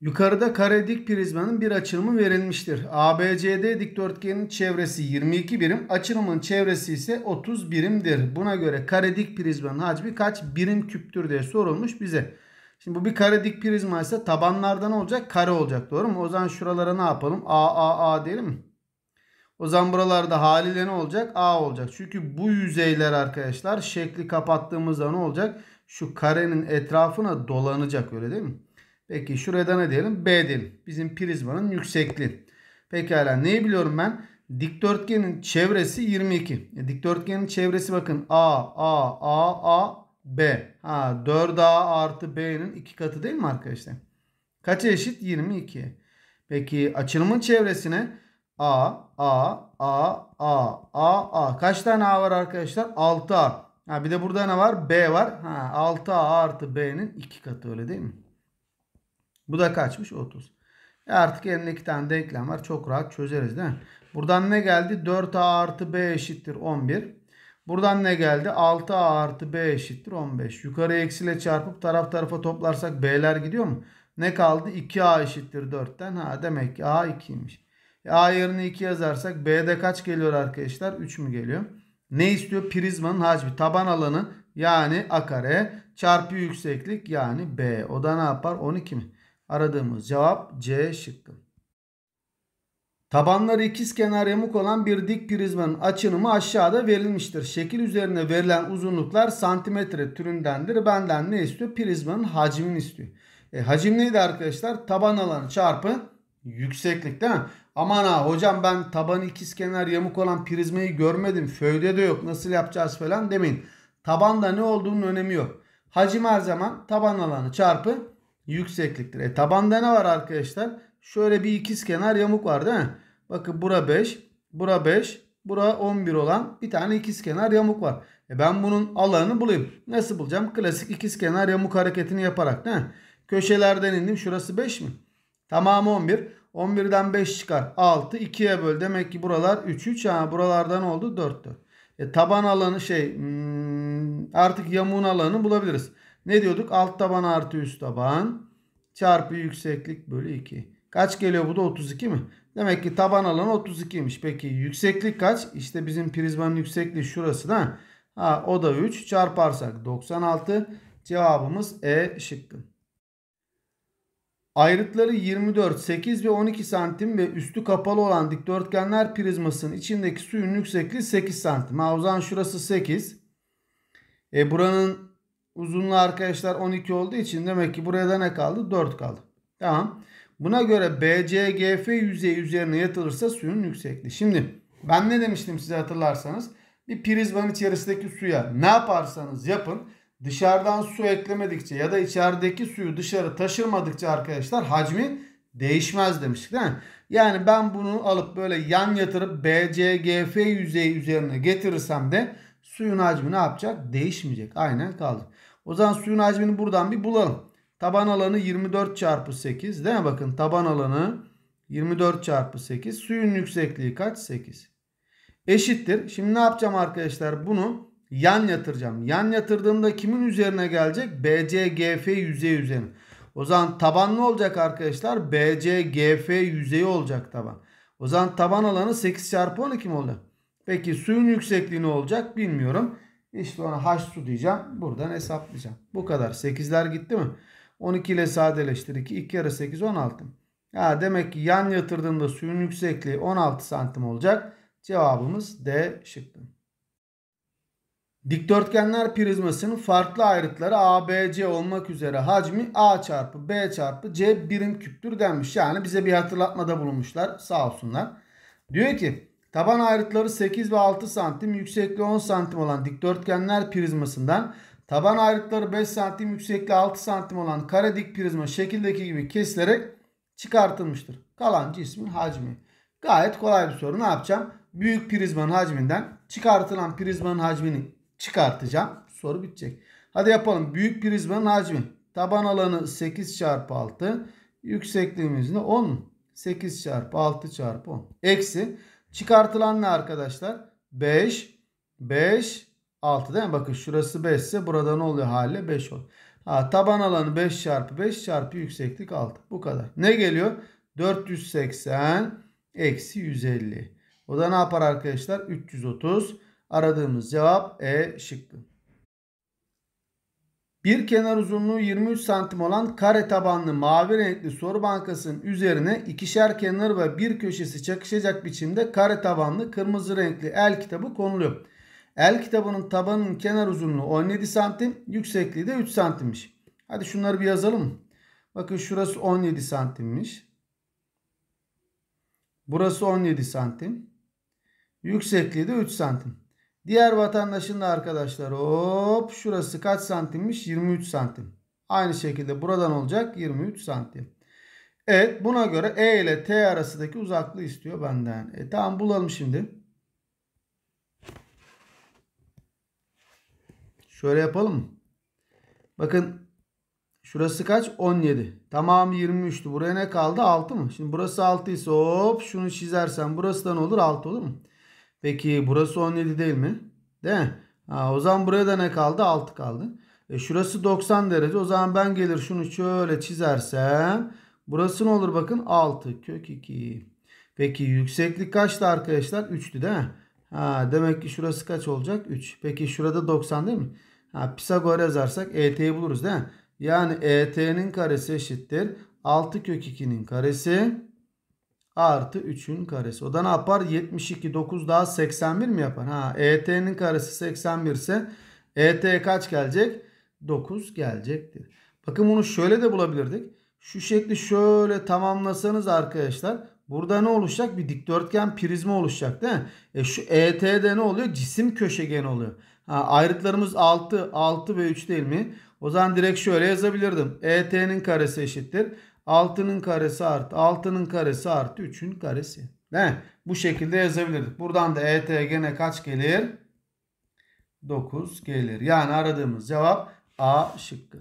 Yukarıda karedik prizmanın bir açılımı verilmiştir. ABCD dikdörtgenin çevresi 22 birim, açılımın çevresi ise 30 birimdir. Buna göre karedik prizmanın hacmi kaç birim küptür diye sorulmuş bize. Şimdi bu bir karedik prizma ise tabanlardan olacak kare olacak doğru mu? O zaman şuralara ne yapalım? A A A diyelim mi? O zaman buralarda haliyle ne olacak? A olacak. Çünkü bu yüzeyler arkadaşlar şekli kapattığımızda ne olacak? Şu karenin etrafına dolanacak öyle değil mi? Peki şuraya da ne diyelim? B diyelim. Bizim prizmanın yüksekliği. Pekala neyi biliyorum ben? Dikdörtgenin çevresi 22. E, dikdörtgenin çevresi bakın A, A, A, A, B. Ha 4A artı B'nin iki katı değil mi arkadaşlar? Kaça eşit? 22. Peki açılımın çevresine A, A, A, A, A, A. Kaç tane A var arkadaşlar? 6A. Ha bir de burada ne var? B var. Ha 6A artı B'nin iki katı öyle değil mi? Bu da kaçmış? 30. E artık elinde iki tane denklem var. Çok rahat çözeriz değil mi? Buradan ne geldi? 4a artı b eşittir 11. Buradan ne geldi? 6a artı b eşittir 15. Yukarı eksiyle çarpıp taraf tarafa toplarsak b'ler gidiyor mu? Ne kaldı? 2a eşittir 4'ten. Ha demek ki a 2'ymiş. E, a yerine 2 yazarsak b'de kaç geliyor arkadaşlar? 3 mü geliyor? Ne istiyor? Prizmanın hacmi. Taban alanı yani a kare çarpı yükseklik yani b. O da ne yapar? 12 mi? Aradığımız cevap C şıkkı. Tabanları ikizkenar yamuk olan bir dik prizmanın açınımı aşağıda verilmiştir. Şekil üzerine verilen uzunluklar santimetre türündendir. Benden ne istiyor? Prizmanın hacmini istiyor. E, hacim neydi arkadaşlar? Taban alanı çarpı yükseklik değil mi? Aman ha hocam ben tabanı ikizkenar yamuk olan prizmayı görmedim. Föyde de yok. Nasıl yapacağız falan demeyin. Tabanda ne olduğunun önemi yok. Hacim her zaman taban alanı çarpı yüksekliktir. E tabanda ne var arkadaşlar? Şöyle bir ikiz kenar yamuk var değil mi? Bakın bura 5, bura 5, bura 11 olan bir tane ikiz kenar yamuk var. E ben bunun alanını bulayım. Nasıl bulacağım? Klasik ikiz kenar yamuk hareketini yaparak değil mi? Köşelerden indim. Şurası 5 mi? Tamamı 11. 11'den 5 çıkar. 6. 2'ye böl. Demek ki buralar 3. 3. Ha, buralardan oldu 4. 4. E, taban alanı şey hmm, artık yamuğun alanı bulabiliriz. Ne diyorduk? Alt taban artı üst taban çarpı yükseklik bölü 2. Kaç geliyor bu da 32 mi? Demek ki taban alanı 32 32'ymiş. Peki yükseklik kaç? İşte bizim prizmanın yüksekliği şurası da. Ha o da 3 çarparsak 96 cevabımız E şıkkı. Ayrıtları 24, 8 ve 12 santim ve üstü kapalı olan dikdörtgenler prizmasının içindeki suyun yüksekliği 8 santim. Ha o zaman şurası 8. E buranın Uzunluğu arkadaşlar 12 olduğu için demek ki buraya da ne kaldı? 4 kaldı. Tamam. Buna göre BCGF yüzeyi üzerine yatılırsa suyun yüksekliği. Şimdi ben ne demiştim size hatırlarsanız. Bir prizmanın içerisindeki suya ne yaparsanız yapın dışarıdan su eklemedikçe ya da içerideki suyu dışarı taşırmadıkça arkadaşlar hacmi değişmez demiştik değil mi? Yani ben bunu alıp böyle yan yatırıp BCGF yüzeyi üzerine getirirsem de suyun hacmi ne yapacak? Değişmeyecek. Aynen kaldı. O zaman suyun hacmini buradan bir bulalım. Taban alanı 24 çarpı 8 değil mi? Bakın taban alanı 24 çarpı 8. Suyun yüksekliği kaç? 8. Eşittir. Şimdi ne yapacağım arkadaşlar? Bunu yan yatıracağım. Yan yatırdığımda kimin üzerine gelecek? BCGF yüzey üzerine. O zaman taban ne olacak arkadaşlar? BCGF yüzeyi olacak taban. O zaman taban alanı 8 çarpı 12 mi olacak? Peki suyun yüksekliği ne olacak? Bilmiyorum. İşte ona h su diyeceğim. Buradan hesaplayacağım. Bu kadar. 8'ler gitti mi? 12 ile sadeleştir. 2, 2 yarı 8 16. Ha, demek ki yan yatırdığımda suyun yüksekliği 16 santim olacak. Cevabımız D şıkkı. Dikdörtgenler prizmasının farklı ayrıtları ABC olmak üzere hacmi A çarpı B çarpı C birim küptür denmiş. Yani bize bir hatırlatmada bulunmuşlar sağ olsunlar. Diyor ki Taban ayrıtları 8 ve 6 santim yüksekliği 10 santim olan dikdörtgenler prizmasından taban ayrıtları 5 santim yüksekliği 6 santim olan kare dik prizma şekildeki gibi kesilerek çıkartılmıştır. Kalan cismin hacmi. Gayet kolay bir soru. Ne yapacağım? Büyük prizmanın hacminden çıkartılan prizmanın hacmini çıkartacağım. Soru bitecek. Hadi yapalım. Büyük prizmanın hacmi. Taban alanı 8 çarpı 6. Yüksekliğimiz ne? 10. 8 çarpı 6 çarpı 10. Eksi. Çıkartılan ne arkadaşlar? 5, 5, 6 değil mi? Bakın şurası 5 ise burada ne oluyor haliyle? 5 oluyor. Ha, taban alanı 5 çarpı 5 çarpı yükseklik 6. Bu kadar. Ne geliyor? 480 eksi 150. O da ne yapar arkadaşlar? 330. Aradığımız cevap E şıkkı. Bir kenar uzunluğu 23 santim olan kare tabanlı mavi renkli soru bankasının üzerine ikişer kenar ve bir köşesi çakışacak biçimde kare tabanlı kırmızı renkli el kitabı konuluyor. El kitabının tabanının kenar uzunluğu 17 santim, yüksekliği de 3 santimmiş. Hadi şunları bir yazalım. Bakın şurası 17 santimmiş. Burası 17 santim. Yüksekliği de 3 santim. Diğer vatandaşın da arkadaşlar hop şurası kaç santimmiş? 23 santim. Aynı şekilde buradan olacak 23 santim. Evet buna göre E ile T arasındaki uzaklığı istiyor benden. E tamam bulalım şimdi. Şöyle yapalım Bakın şurası kaç? 17. Tamam 23'tü. Buraya ne kaldı? 6 mı? Şimdi burası 6 ise hop şunu çizersen burası da ne olur? 6 olur mu? Peki burası 17 değil mi? Değil mi? Ha, o zaman buraya da ne kaldı? 6 kaldı. E, şurası 90 derece. O zaman ben gelir şunu şöyle çizersem. Burası ne olur bakın? 6 kök 2. Peki yükseklik kaçtı arkadaşlar? 3'tü değil mi? Ha, demek ki şurası kaç olacak? 3. Peki şurada 90 değil mi? Ha, Pisagor yazarsak ET'yi buluruz değil mi? Yani ET'nin karesi eşittir. 6 kök 2'nin karesi artı 3'ün karesi. O da ne yapar? 72 9 daha 81 mi yapar? Ha ET'nin karesi 81 ise ET kaç gelecek? 9 gelecektir. Bakın bunu şöyle de bulabilirdik. Şu şekli şöyle tamamlasanız arkadaşlar burada ne oluşacak? Bir dikdörtgen prizma oluşacak değil mi? E şu ET'de ne oluyor? Cisim köşegeni oluyor. Ha, ayrıtlarımız 6, 6 ve 3 değil mi? O zaman direkt şöyle yazabilirdim. ET'nin karesi eşittir. 6'nın karesi artı 6'nın karesi artı 3'ün karesi. Değil Bu şekilde yazabilirdik. Buradan da ET gene kaç gelir? 9 gelir. Yani aradığımız cevap A şıkkı.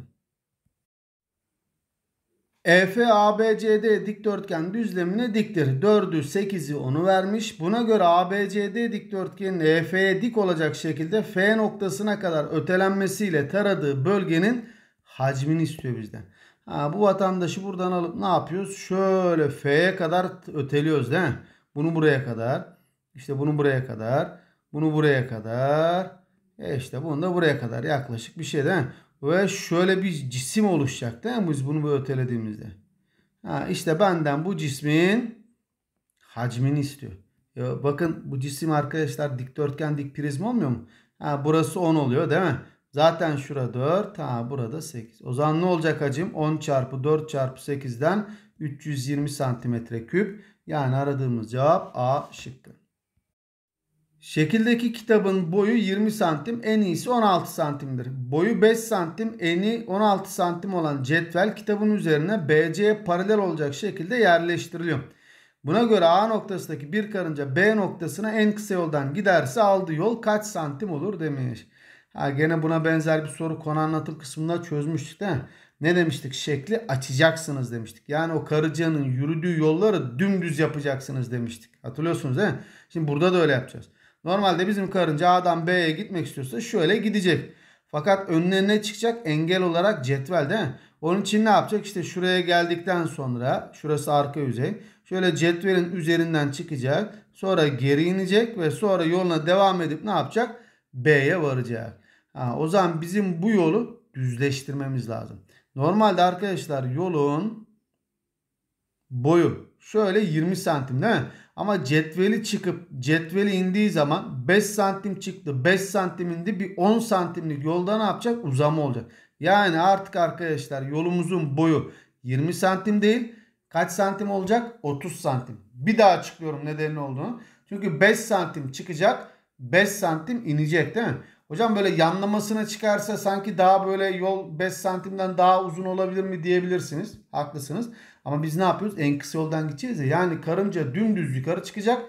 EF ABCD dikdörtgen düzlemine diktir. 4'ü 8'i 10'u vermiş. Buna göre ABCD dikdörtgenin EF'ye dik olacak şekilde F noktasına kadar ötelenmesiyle taradığı bölgenin hacmini istiyor bizden. Ha, bu vatandaşı buradan alıp ne yapıyoruz? Şöyle F'ye kadar öteliyoruz değil mi? Bunu buraya kadar. İşte bunu buraya kadar. Bunu buraya kadar. E işte bunu da buraya kadar yaklaşık bir şey değil mi? Ve şöyle bir cisim oluşacak değil mi? Biz bunu böyle ötelediğimizde. Ha, işte benden bu cismin hacmini istiyor. Ya bakın bu cisim arkadaşlar dikdörtgen dik prizm olmuyor mu? Ha, burası 10 oluyor değil mi? Zaten şura 4. Ha burada 8. O zaman ne olacak hacim? 10 çarpı 4 çarpı 8'den 320 santimetre küp. Yani aradığımız cevap A şıkkı. Şekildeki kitabın boyu 20 santim en iyisi 16 santimdir. Boyu 5 santim eni 16 santim olan cetvel kitabın üzerine BC'ye paralel olacak şekilde yerleştiriliyor. Buna göre A noktasındaki bir karınca B noktasına en kısa yoldan giderse aldığı yol kaç santim olur demiş. Ha, gene buna benzer bir soru konu anlatım kısmında çözmüştük değil mi? Ne demiştik? Şekli açacaksınız demiştik. Yani o karıcanın yürüdüğü yolları dümdüz yapacaksınız demiştik. Hatırlıyorsunuz değil mi? Şimdi burada da öyle yapacağız. Normalde bizim karınca A'dan B'ye gitmek istiyorsa şöyle gidecek. Fakat önlerine çıkacak engel olarak cetvel değil mi? Onun için ne yapacak? İşte şuraya geldikten sonra şurası arka yüzey. Şöyle cetvelin üzerinden çıkacak. Sonra geri inecek ve sonra yoluna devam edip ne yapacak? B'ye varacak. Ha, o zaman bizim bu yolu düzleştirmemiz lazım. Normalde arkadaşlar yolun boyu şöyle 20 santim değil mi? Ama cetveli çıkıp cetveli indiği zaman 5 santim çıktı. 5 santim indi bir 10 santimlik yolda ne yapacak? Uzama olacak. Yani artık arkadaşlar yolumuzun boyu 20 santim değil. Kaç santim olacak? 30 santim. Bir daha açıklıyorum nedenini olduğunu. Çünkü 5 santim çıkacak. 5 santim inecek değil mi? Hocam böyle yanlamasına çıkarsa sanki daha böyle yol 5 santimden daha uzun olabilir mi diyebilirsiniz. Haklısınız. Ama biz ne yapıyoruz? En kısa yoldan gideceğiz ya. Yani karınca dümdüz yukarı çıkacak.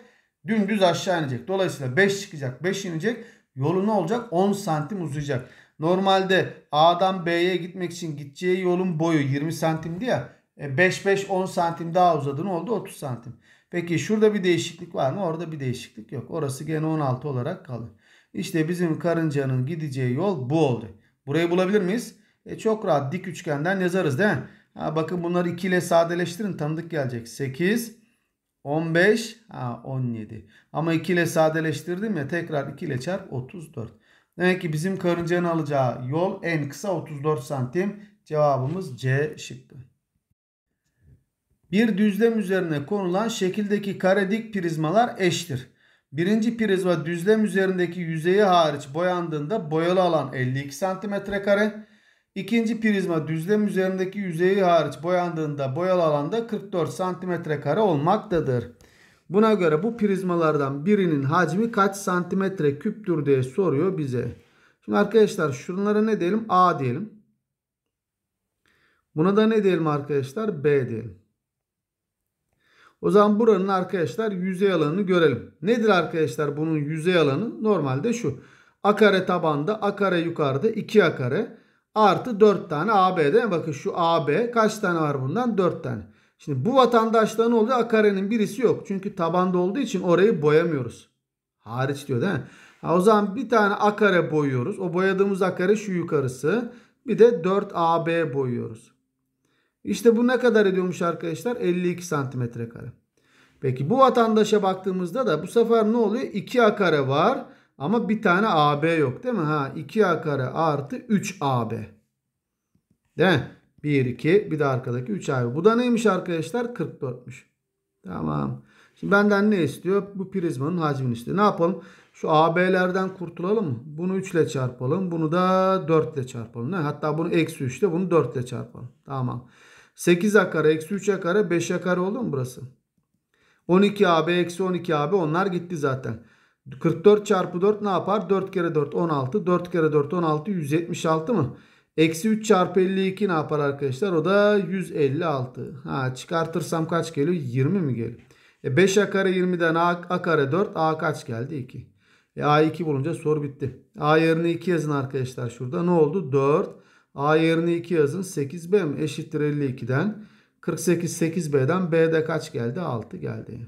Dümdüz aşağı inecek. Dolayısıyla 5 çıkacak. 5 inecek. Yolu ne olacak? 10 santim uzayacak. Normalde A'dan B'ye gitmek için gideceği yolun boyu 20 santimdi ya. 5-5-10 e, santim daha uzadı. Ne oldu? 30 santim. Peki şurada bir değişiklik var mı? Orada bir değişiklik yok. Orası gene 16 olarak kalıyor. İşte bizim karıncanın gideceği yol bu oldu. Burayı bulabilir miyiz? E çok rahat dik üçgenden yazarız değil mi? Ha, bakın bunları 2 ile sadeleştirin tanıdık gelecek. 8, 15, ha, 17. Ama 2 ile sadeleştirdim ya tekrar 2 ile çarp 34. Demek ki bizim karıncanın alacağı yol en kısa 34 santim. Cevabımız C şıkkı. Bir düzlem üzerine konulan şekildeki kare dik prizmalar eştir. Birinci prizma düzlem üzerindeki yüzeyi hariç boyandığında boyalı alan 52 cm kare. İkinci prizma düzlem üzerindeki yüzeyi hariç boyandığında boyalı alanda 44 cm kare olmaktadır. Buna göre bu prizmalardan birinin hacmi kaç santimetre küptür diye soruyor bize. Şimdi arkadaşlar şunlara ne diyelim? A diyelim. Buna da ne diyelim arkadaşlar? B diyelim. O zaman buranın arkadaşlar yüzey alanını görelim. Nedir arkadaşlar bunun yüzey alanı? Normalde şu. A kare tabanda, A kare yukarıda, 2A kare artı 4 tane AB değil Bakın şu AB kaç tane var bundan? 4 tane. Şimdi bu vatandaşta ne oluyor? A karenin birisi yok. Çünkü tabanda olduğu için orayı boyamıyoruz. Hariç diyor değil mi? Ha, o zaman bir tane A kare boyuyoruz. O boyadığımız A kare şu yukarısı. Bir de 4AB boyuyoruz. İşte bu ne kadar ediyormuş arkadaşlar? 52 santimetre kare. Peki bu vatandaşa baktığımızda da bu sefer ne oluyor? 2A kare var ama bir tane AB yok değil mi? Ha 2A kare artı 3AB. Değil mi? 1, 2 bir de arkadaki 3AB. Bu da neymiş arkadaşlar? 44'müş. Tamam. Şimdi benden ne istiyor? Bu prizmanın hacmini istiyor. Ne yapalım? Şu AB'lerden kurtulalım. Bunu 3 ile çarpalım. Bunu da 4 ile çarpalım. Ne? Hatta bunu eksi 3 ile bunu 4 ile çarpalım. Tamam. 8a kare eksi 3a kare 5a kare olur mu burası? 12ab eksi 12ab onlar gitti zaten. 44 çarpı 4 ne yapar? 4 kere 4 16. 4 kere 4 16 176 mı? Eksi 3 çarpı 52 ne yapar arkadaşlar? O da 156. Ha, çıkartırsam kaç geliyor? 20 mi geliyor? E 5a kare 20'den a, a kare 4. A kaç geldi? 2. E a2 bulunca soru bitti. A yerine 2 yazın arkadaşlar şurada. Ne oldu? 4. A yerine 2 yazın. 8B mi? Eşittir 52'den. 48 8B'den B'de kaç geldi? 6 geldi.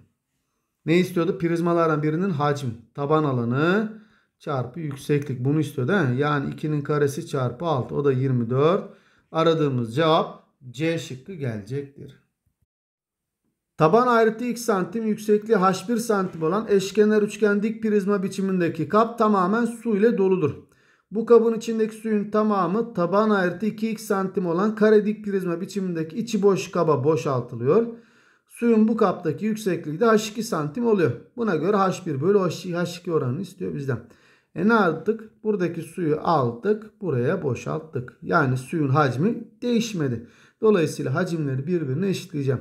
Ne istiyordu? Prizmalardan birinin hacim. Taban alanı çarpı yükseklik. Bunu istiyor değil mi? Yani 2'nin karesi çarpı 6. O da 24. Aradığımız cevap C şıkkı gelecektir. Taban ayrıtı x santim yüksekliği h1 santim olan eşkenar üçgen dik prizma biçimindeki kap tamamen su ile doludur. Bu kabın içindeki suyun tamamı taban ayrıtı 2x santim olan kare dik prizma biçimindeki içi boş kaba boşaltılıyor. Suyun bu kaptaki yüksekliği de h2 santim oluyor. Buna göre h1 bölü h2 oranını istiyor bizden. E ne yaptık? Buradaki suyu aldık. Buraya boşalttık. Yani suyun hacmi değişmedi. Dolayısıyla hacimleri birbirine eşitleyeceğim.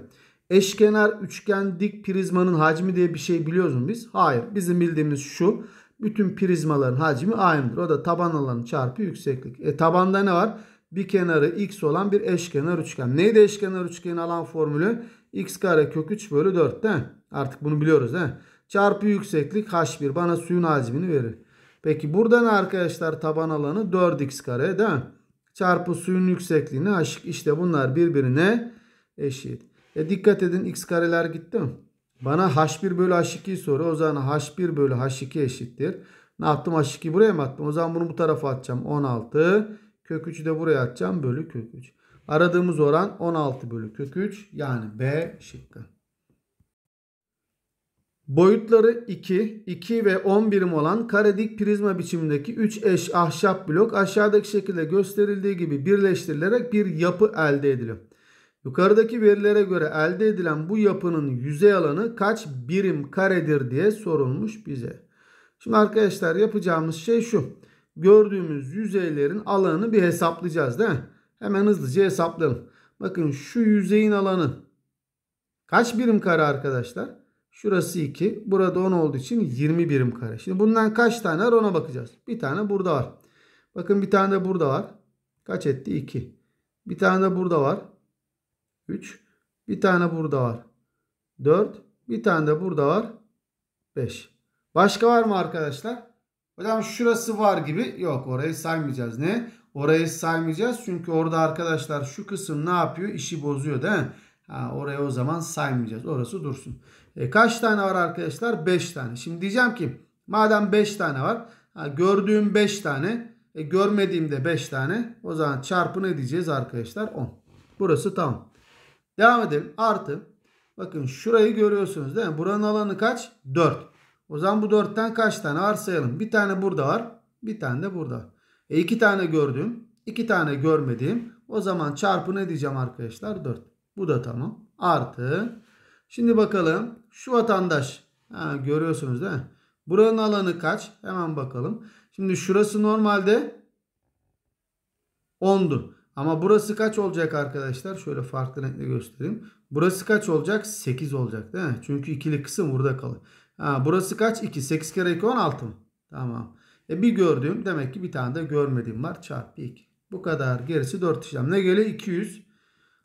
Eşkenar üçgen dik prizmanın hacmi diye bir şey biliyoruz mu biz? Hayır. Bizim bildiğimiz şu. Bütün prizmaların hacmi aynıdır. O da taban alanı çarpı yükseklik. E tabanda ne var? Bir kenarı x olan bir eşkenar üçgen. Neydi eşkenar üçgenin alan formülü? x kare kök 3 bölü 4 değil Artık bunu biliyoruz değil mi? Çarpı yükseklik h1 bana suyun hacmini verir. Peki buradan arkadaşlar taban alanı 4x kare değil mi? Çarpı suyun yüksekliğini h. İşte bunlar birbirine eşit. E dikkat edin x kareler gitti mi? Bana h1 bölü h2'yi soruyor. O zaman h1 bölü h2 eşittir. Ne yaptım? H2'yi buraya mı attım? O zaman bunu bu tarafa atacağım. 16. Kök 3'ü de buraya atacağım. Bölü kök 3. Aradığımız oran 16 bölü kök 3. Yani B şıkkı. Boyutları 2, 2 ve 10 birim olan karedik prizma biçimindeki 3 eş ahşap blok aşağıdaki şekilde gösterildiği gibi birleştirilerek bir yapı elde ediliyor. Yukarıdaki verilere göre elde edilen bu yapının yüzey alanı kaç birim karedir diye sorulmuş bize. Şimdi arkadaşlar yapacağımız şey şu. Gördüğümüz yüzeylerin alanını bir hesaplayacağız değil mi? Hemen hızlıca hesaplayalım. Bakın şu yüzeyin alanı kaç birim kare arkadaşlar? Şurası 2. Burada 10 olduğu için 20 birim kare. Şimdi bundan kaç tane var ona bakacağız. Bir tane burada var. Bakın bir tane de burada var. Kaç etti? 2. Bir tane de burada var. 3. Bir tane burada var. 4. Bir tane de burada var. 5. Başka var mı arkadaşlar? Hocam şurası var gibi. Yok orayı saymayacağız. Ne? Orayı saymayacağız. Çünkü orada arkadaşlar şu kısım ne yapıyor? İşi bozuyor değil mi? Ha, orayı o zaman saymayacağız. Orası dursun. E, kaç tane var arkadaşlar? 5 tane. Şimdi diyeceğim ki madem 5 tane var. Ha, gördüğüm 5 tane. E, de 5 tane. O zaman çarpı ne diyeceğiz arkadaşlar? 10. Burası tamam. Devam edelim. Artı. Bakın şurayı görüyorsunuz değil mi? Buranın alanı kaç? 4. O zaman bu 4'ten kaç tane varsayalım? Bir tane burada var. Bir tane de burada. E 2 tane gördüm. iki tane görmediğim. O zaman çarpı ne diyeceğim arkadaşlar? 4. Bu da tamam. Artı. Şimdi bakalım. Şu vatandaş. Ha, görüyorsunuz değil mi? Buranın alanı kaç? Hemen bakalım. Şimdi şurası normalde 10'du. Ama burası kaç olacak arkadaşlar? Şöyle farklı renkle göstereyim. Burası kaç olacak? 8 olacak değil mi? Çünkü ikili kısım burada kalır. Ha, burası kaç? 2. 8 kere 2 16 mı? Tamam. E bir gördüğüm demek ki bir tane de görmediğim var. Çarpı 2. Bu kadar. Gerisi 4 işlem. Ne geliyor? 200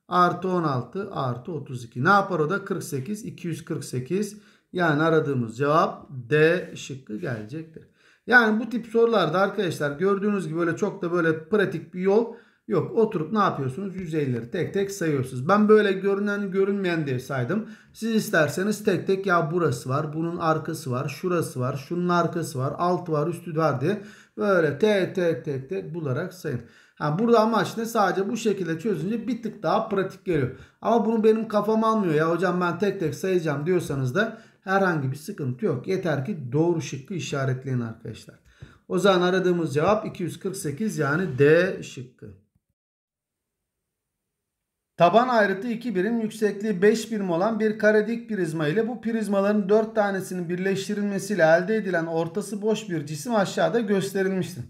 artı 16 artı 32. Ne yapar o da? 48. 248. Yani aradığımız cevap D şıkkı gelecektir. Yani bu tip sorularda arkadaşlar gördüğünüz gibi böyle çok da böyle pratik bir yol Yok oturup ne yapıyorsunuz? Yüzeyleri tek tek sayıyorsunuz. Ben böyle görünen görünmeyen diye saydım. Siz isterseniz tek tek ya burası var, bunun arkası var, şurası var, şunun arkası var, alt var, üstü var diye böyle tek tek tek tek bularak sayın. Yani burada amaç ne? Sadece bu şekilde çözünce bir tık daha pratik geliyor. Ama bunu benim kafam almıyor ya hocam ben tek tek sayacağım diyorsanız da herhangi bir sıkıntı yok. Yeter ki doğru şıkkı işaretleyin arkadaşlar. O zaman aradığımız cevap 248 yani D şıkkı. Taban ayrıtı 2 birim yüksekliği 5 birim olan bir karedik prizma ile bu prizmaların 4 tanesinin birleştirilmesiyle elde edilen ortası boş bir cisim aşağıda gösterilmiştir.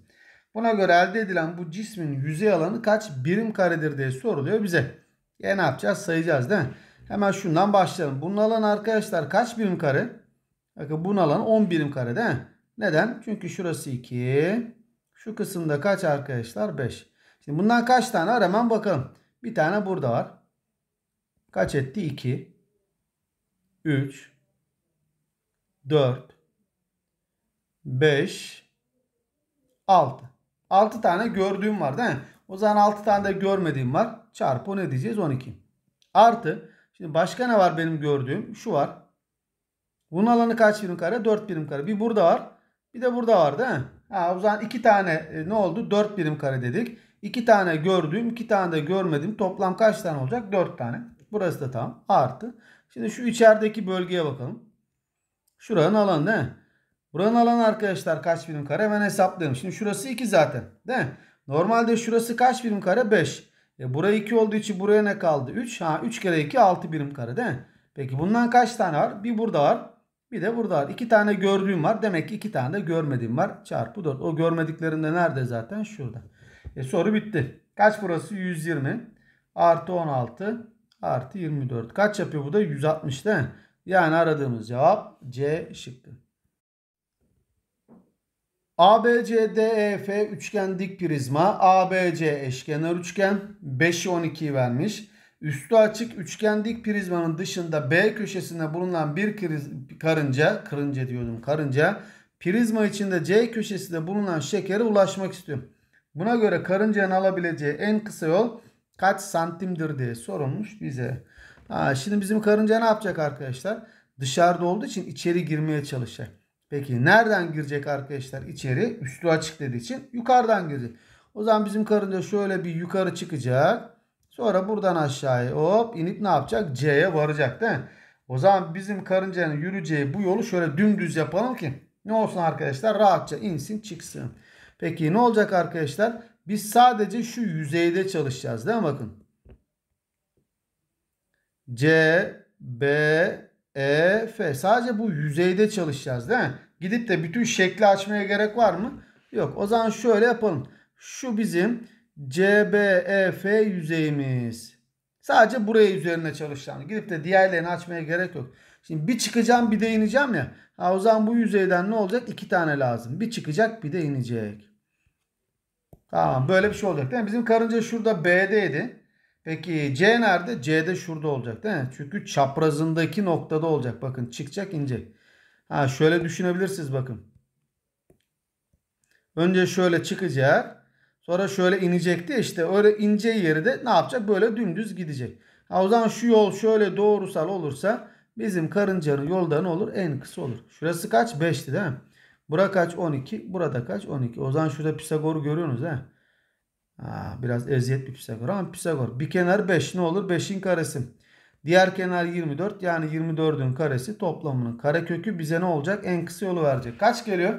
Buna göre elde edilen bu cismin yüzey alanı kaç birim karedir diye soruluyor bize. Ya e ne yapacağız sayacağız değil mi? Hemen şundan başlayalım. Bunun alanı arkadaşlar kaç birim kare? Bakın bunun alanı 10 birim kare değil mi? Neden? Çünkü şurası 2. Şu kısımda kaç arkadaşlar? 5. Şimdi bundan kaç tane var hemen bakalım. Bir tane burada var. Kaç etti? 2, 3, 4, 5, 6. 6 tane gördüğüm var değil mi? O zaman 6 tane de görmediğim var. Çarpı ne diyeceğiz? 12. Artı. Şimdi başka ne var benim gördüğüm? Şu var. Bunun alanı kaç birim kare? 4 birim kare. Bir burada var. Bir de burada var değil mi? Ha, o zaman 2 tane e, ne oldu? 4 birim kare dedik. 2 tane gördüğüm, 2 tane de görmedim. Toplam kaç tane olacak? 4 tane. Burası da tam artı. Şimdi şu içerideki bölgeye bakalım. Şuranın alanı ne? Buranın alanı arkadaşlar kaç birim kare? Ben hesaplayalım. Şimdi şurası 2 zaten değil mi? Normalde şurası kaç birim kare? 5. E buraya 2 olduğu için buraya ne kaldı? 3. Ha 3 kere 2 6 birim kare değil mi? Peki bundan kaç tane var? Bir burada var. Bir de burada var. 2 tane gördüğüm var. Demek ki 2 tane de görmediğim var. Çarpı 4. O görmediklerinde nerede zaten? Şurada. E, soru bitti. Kaç burası? 120 artı 16 artı 24. Kaç yapıyor bu da? 160 değil mi? Yani aradığımız cevap C şıkkı. ABCDEF üçgen dik prizma. ABC eşkenar üçgen. 5'i 12 vermiş. Üstü açık üçgen dik prizmanın dışında B köşesinde bulunan bir karınca, karınca diyordum karınca, prizma içinde C köşesinde bulunan şekere ulaşmak istiyorum. Buna göre karıncanın alabileceği en kısa yol kaç santimdir diye sorulmuş bize. Ha, şimdi bizim karınca ne yapacak arkadaşlar? Dışarıda olduğu için içeri girmeye çalışacak. Peki nereden girecek arkadaşlar içeri? Üstü açık dediği için yukarıdan girecek. O zaman bizim karınca şöyle bir yukarı çıkacak. Sonra buradan aşağıya hop inip ne yapacak? C'ye varacak değil mi? O zaman bizim karıncanın yürüyeceği bu yolu şöyle dümdüz yapalım ki ne olsun arkadaşlar rahatça insin çıksın. Peki ne olacak arkadaşlar? Biz sadece şu yüzeyde çalışacağız değil mi? Bakın. C, B, E, F. Sadece bu yüzeyde çalışacağız değil mi? Gidip de bütün şekli açmaya gerek var mı? Yok. O zaman şöyle yapalım. Şu bizim CBEF yüzeyimiz. Sadece buraya üzerine çalışacağım. Gidip de diğerlerini açmaya gerek yok. Şimdi bir çıkacağım bir de ineceğim ya. Ha, o zaman bu yüzeyden ne olacak? İki tane lazım. Bir çıkacak bir de inecek. Tamam böyle bir şey olacak değil mi? Bizim karınca şurada B'deydi. Peki C nerede? C de şurada olacak değil mi? Çünkü çaprazındaki noktada olacak. Bakın çıkacak inecek. Ha şöyle düşünebilirsiniz bakın. Önce şöyle çıkacak. Sonra şöyle inecekti işte öyle ince yeri de ne yapacak? Böyle dümdüz gidecek. Ha, o zaman şu yol şöyle doğrusal olursa Bizim karıncanın yolda ne olur? En kısa olur. Şurası kaç? 5'ti değil mi? Bura kaç? 12. Burada kaç? 12. O zaman şurada Pisagor'u görüyorsunuz he. Aa, biraz eziyet bir Pisagor ama Pisagor. Bir kenar 5 ne olur? 5'in karesi. Diğer kenar 24 yani 24'ün karesi toplamının karekökü bize ne olacak? En kısa yolu verecek. Kaç geliyor?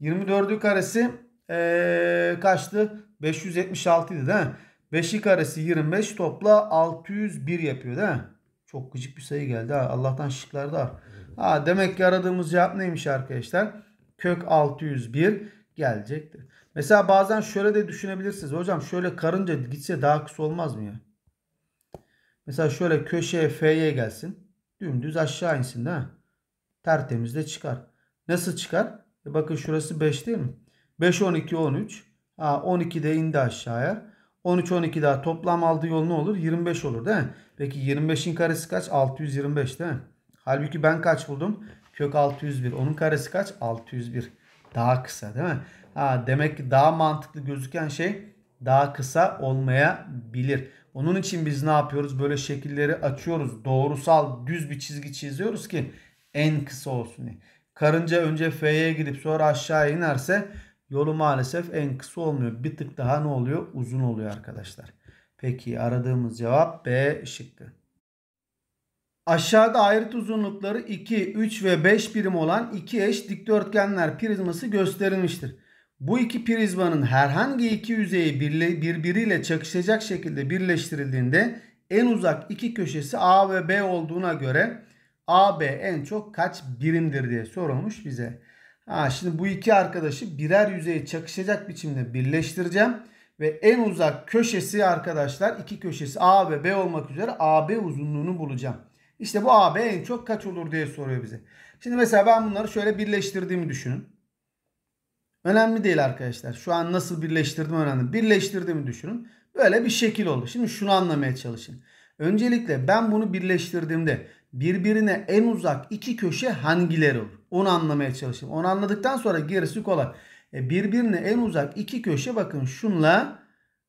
24'ü karesi ee, kaçtı? 576 idi değil mi? 5'i karesi 25 topla 601 yapıyor değil mi? Çok gıcık bir sayı geldi. Ha, Allah'tan şıklarda da. Ha, demek ki aradığımız cevap neymiş arkadaşlar? Kök 601 gelecektir. Mesela bazen şöyle de düşünebilirsiniz. Hocam şöyle karınca gitse daha kısa olmaz mı ya? Mesela şöyle köşeye F'ye gelsin. Dümdüz aşağı insin de. Tertemiz de çıkar. Nasıl çıkar? E bakın şurası 5 değil mi? 5, 12, 13. Ha, 12 de indi aşağıya. 13 12 daha toplam aldığı yol ne olur? 25 olur değil mi? Peki 25'in karesi kaç? 625 değil mi? Halbuki ben kaç buldum? Kök 601. Onun karesi kaç? 601. Daha kısa değil mi? Ha, demek ki daha mantıklı gözüken şey daha kısa olmayabilir. Onun için biz ne yapıyoruz? Böyle şekilleri açıyoruz. Doğrusal düz bir çizgi çiziyoruz ki en kısa olsun diye. Karınca önce F'ye gidip sonra aşağıya inerse Yolu maalesef en kısa olmuyor. Bir tık daha ne oluyor? Uzun oluyor arkadaşlar. Peki aradığımız cevap B şıkkı. Aşağıda ayrıt uzunlukları 2, 3 ve 5 birim olan iki eş dikdörtgenler prizması gösterilmiştir. Bu iki prizmanın herhangi iki yüzeyi birbiriyle çakışacak şekilde birleştirildiğinde en uzak iki köşesi A ve B olduğuna göre AB en çok kaç birimdir diye sorulmuş bize. Ha, şimdi bu iki arkadaşı birer yüzeye çakışacak biçimde birleştireceğim. Ve en uzak köşesi arkadaşlar iki köşesi A ve B olmak üzere AB uzunluğunu bulacağım. İşte bu AB en çok kaç olur diye soruyor bize. Şimdi mesela ben bunları şöyle birleştirdiğimi düşünün. Önemli değil arkadaşlar. Şu an nasıl birleştirdim önemli. Birleştirdiğimi düşünün. Böyle bir şekil oldu. Şimdi şunu anlamaya çalışın. Öncelikle ben bunu birleştirdiğimde birbirine en uzak iki köşe hangileri olur? Onu anlamaya çalışayım. Onu anladıktan sonra gerisi kolay. E birbirine en uzak iki köşe bakın şunla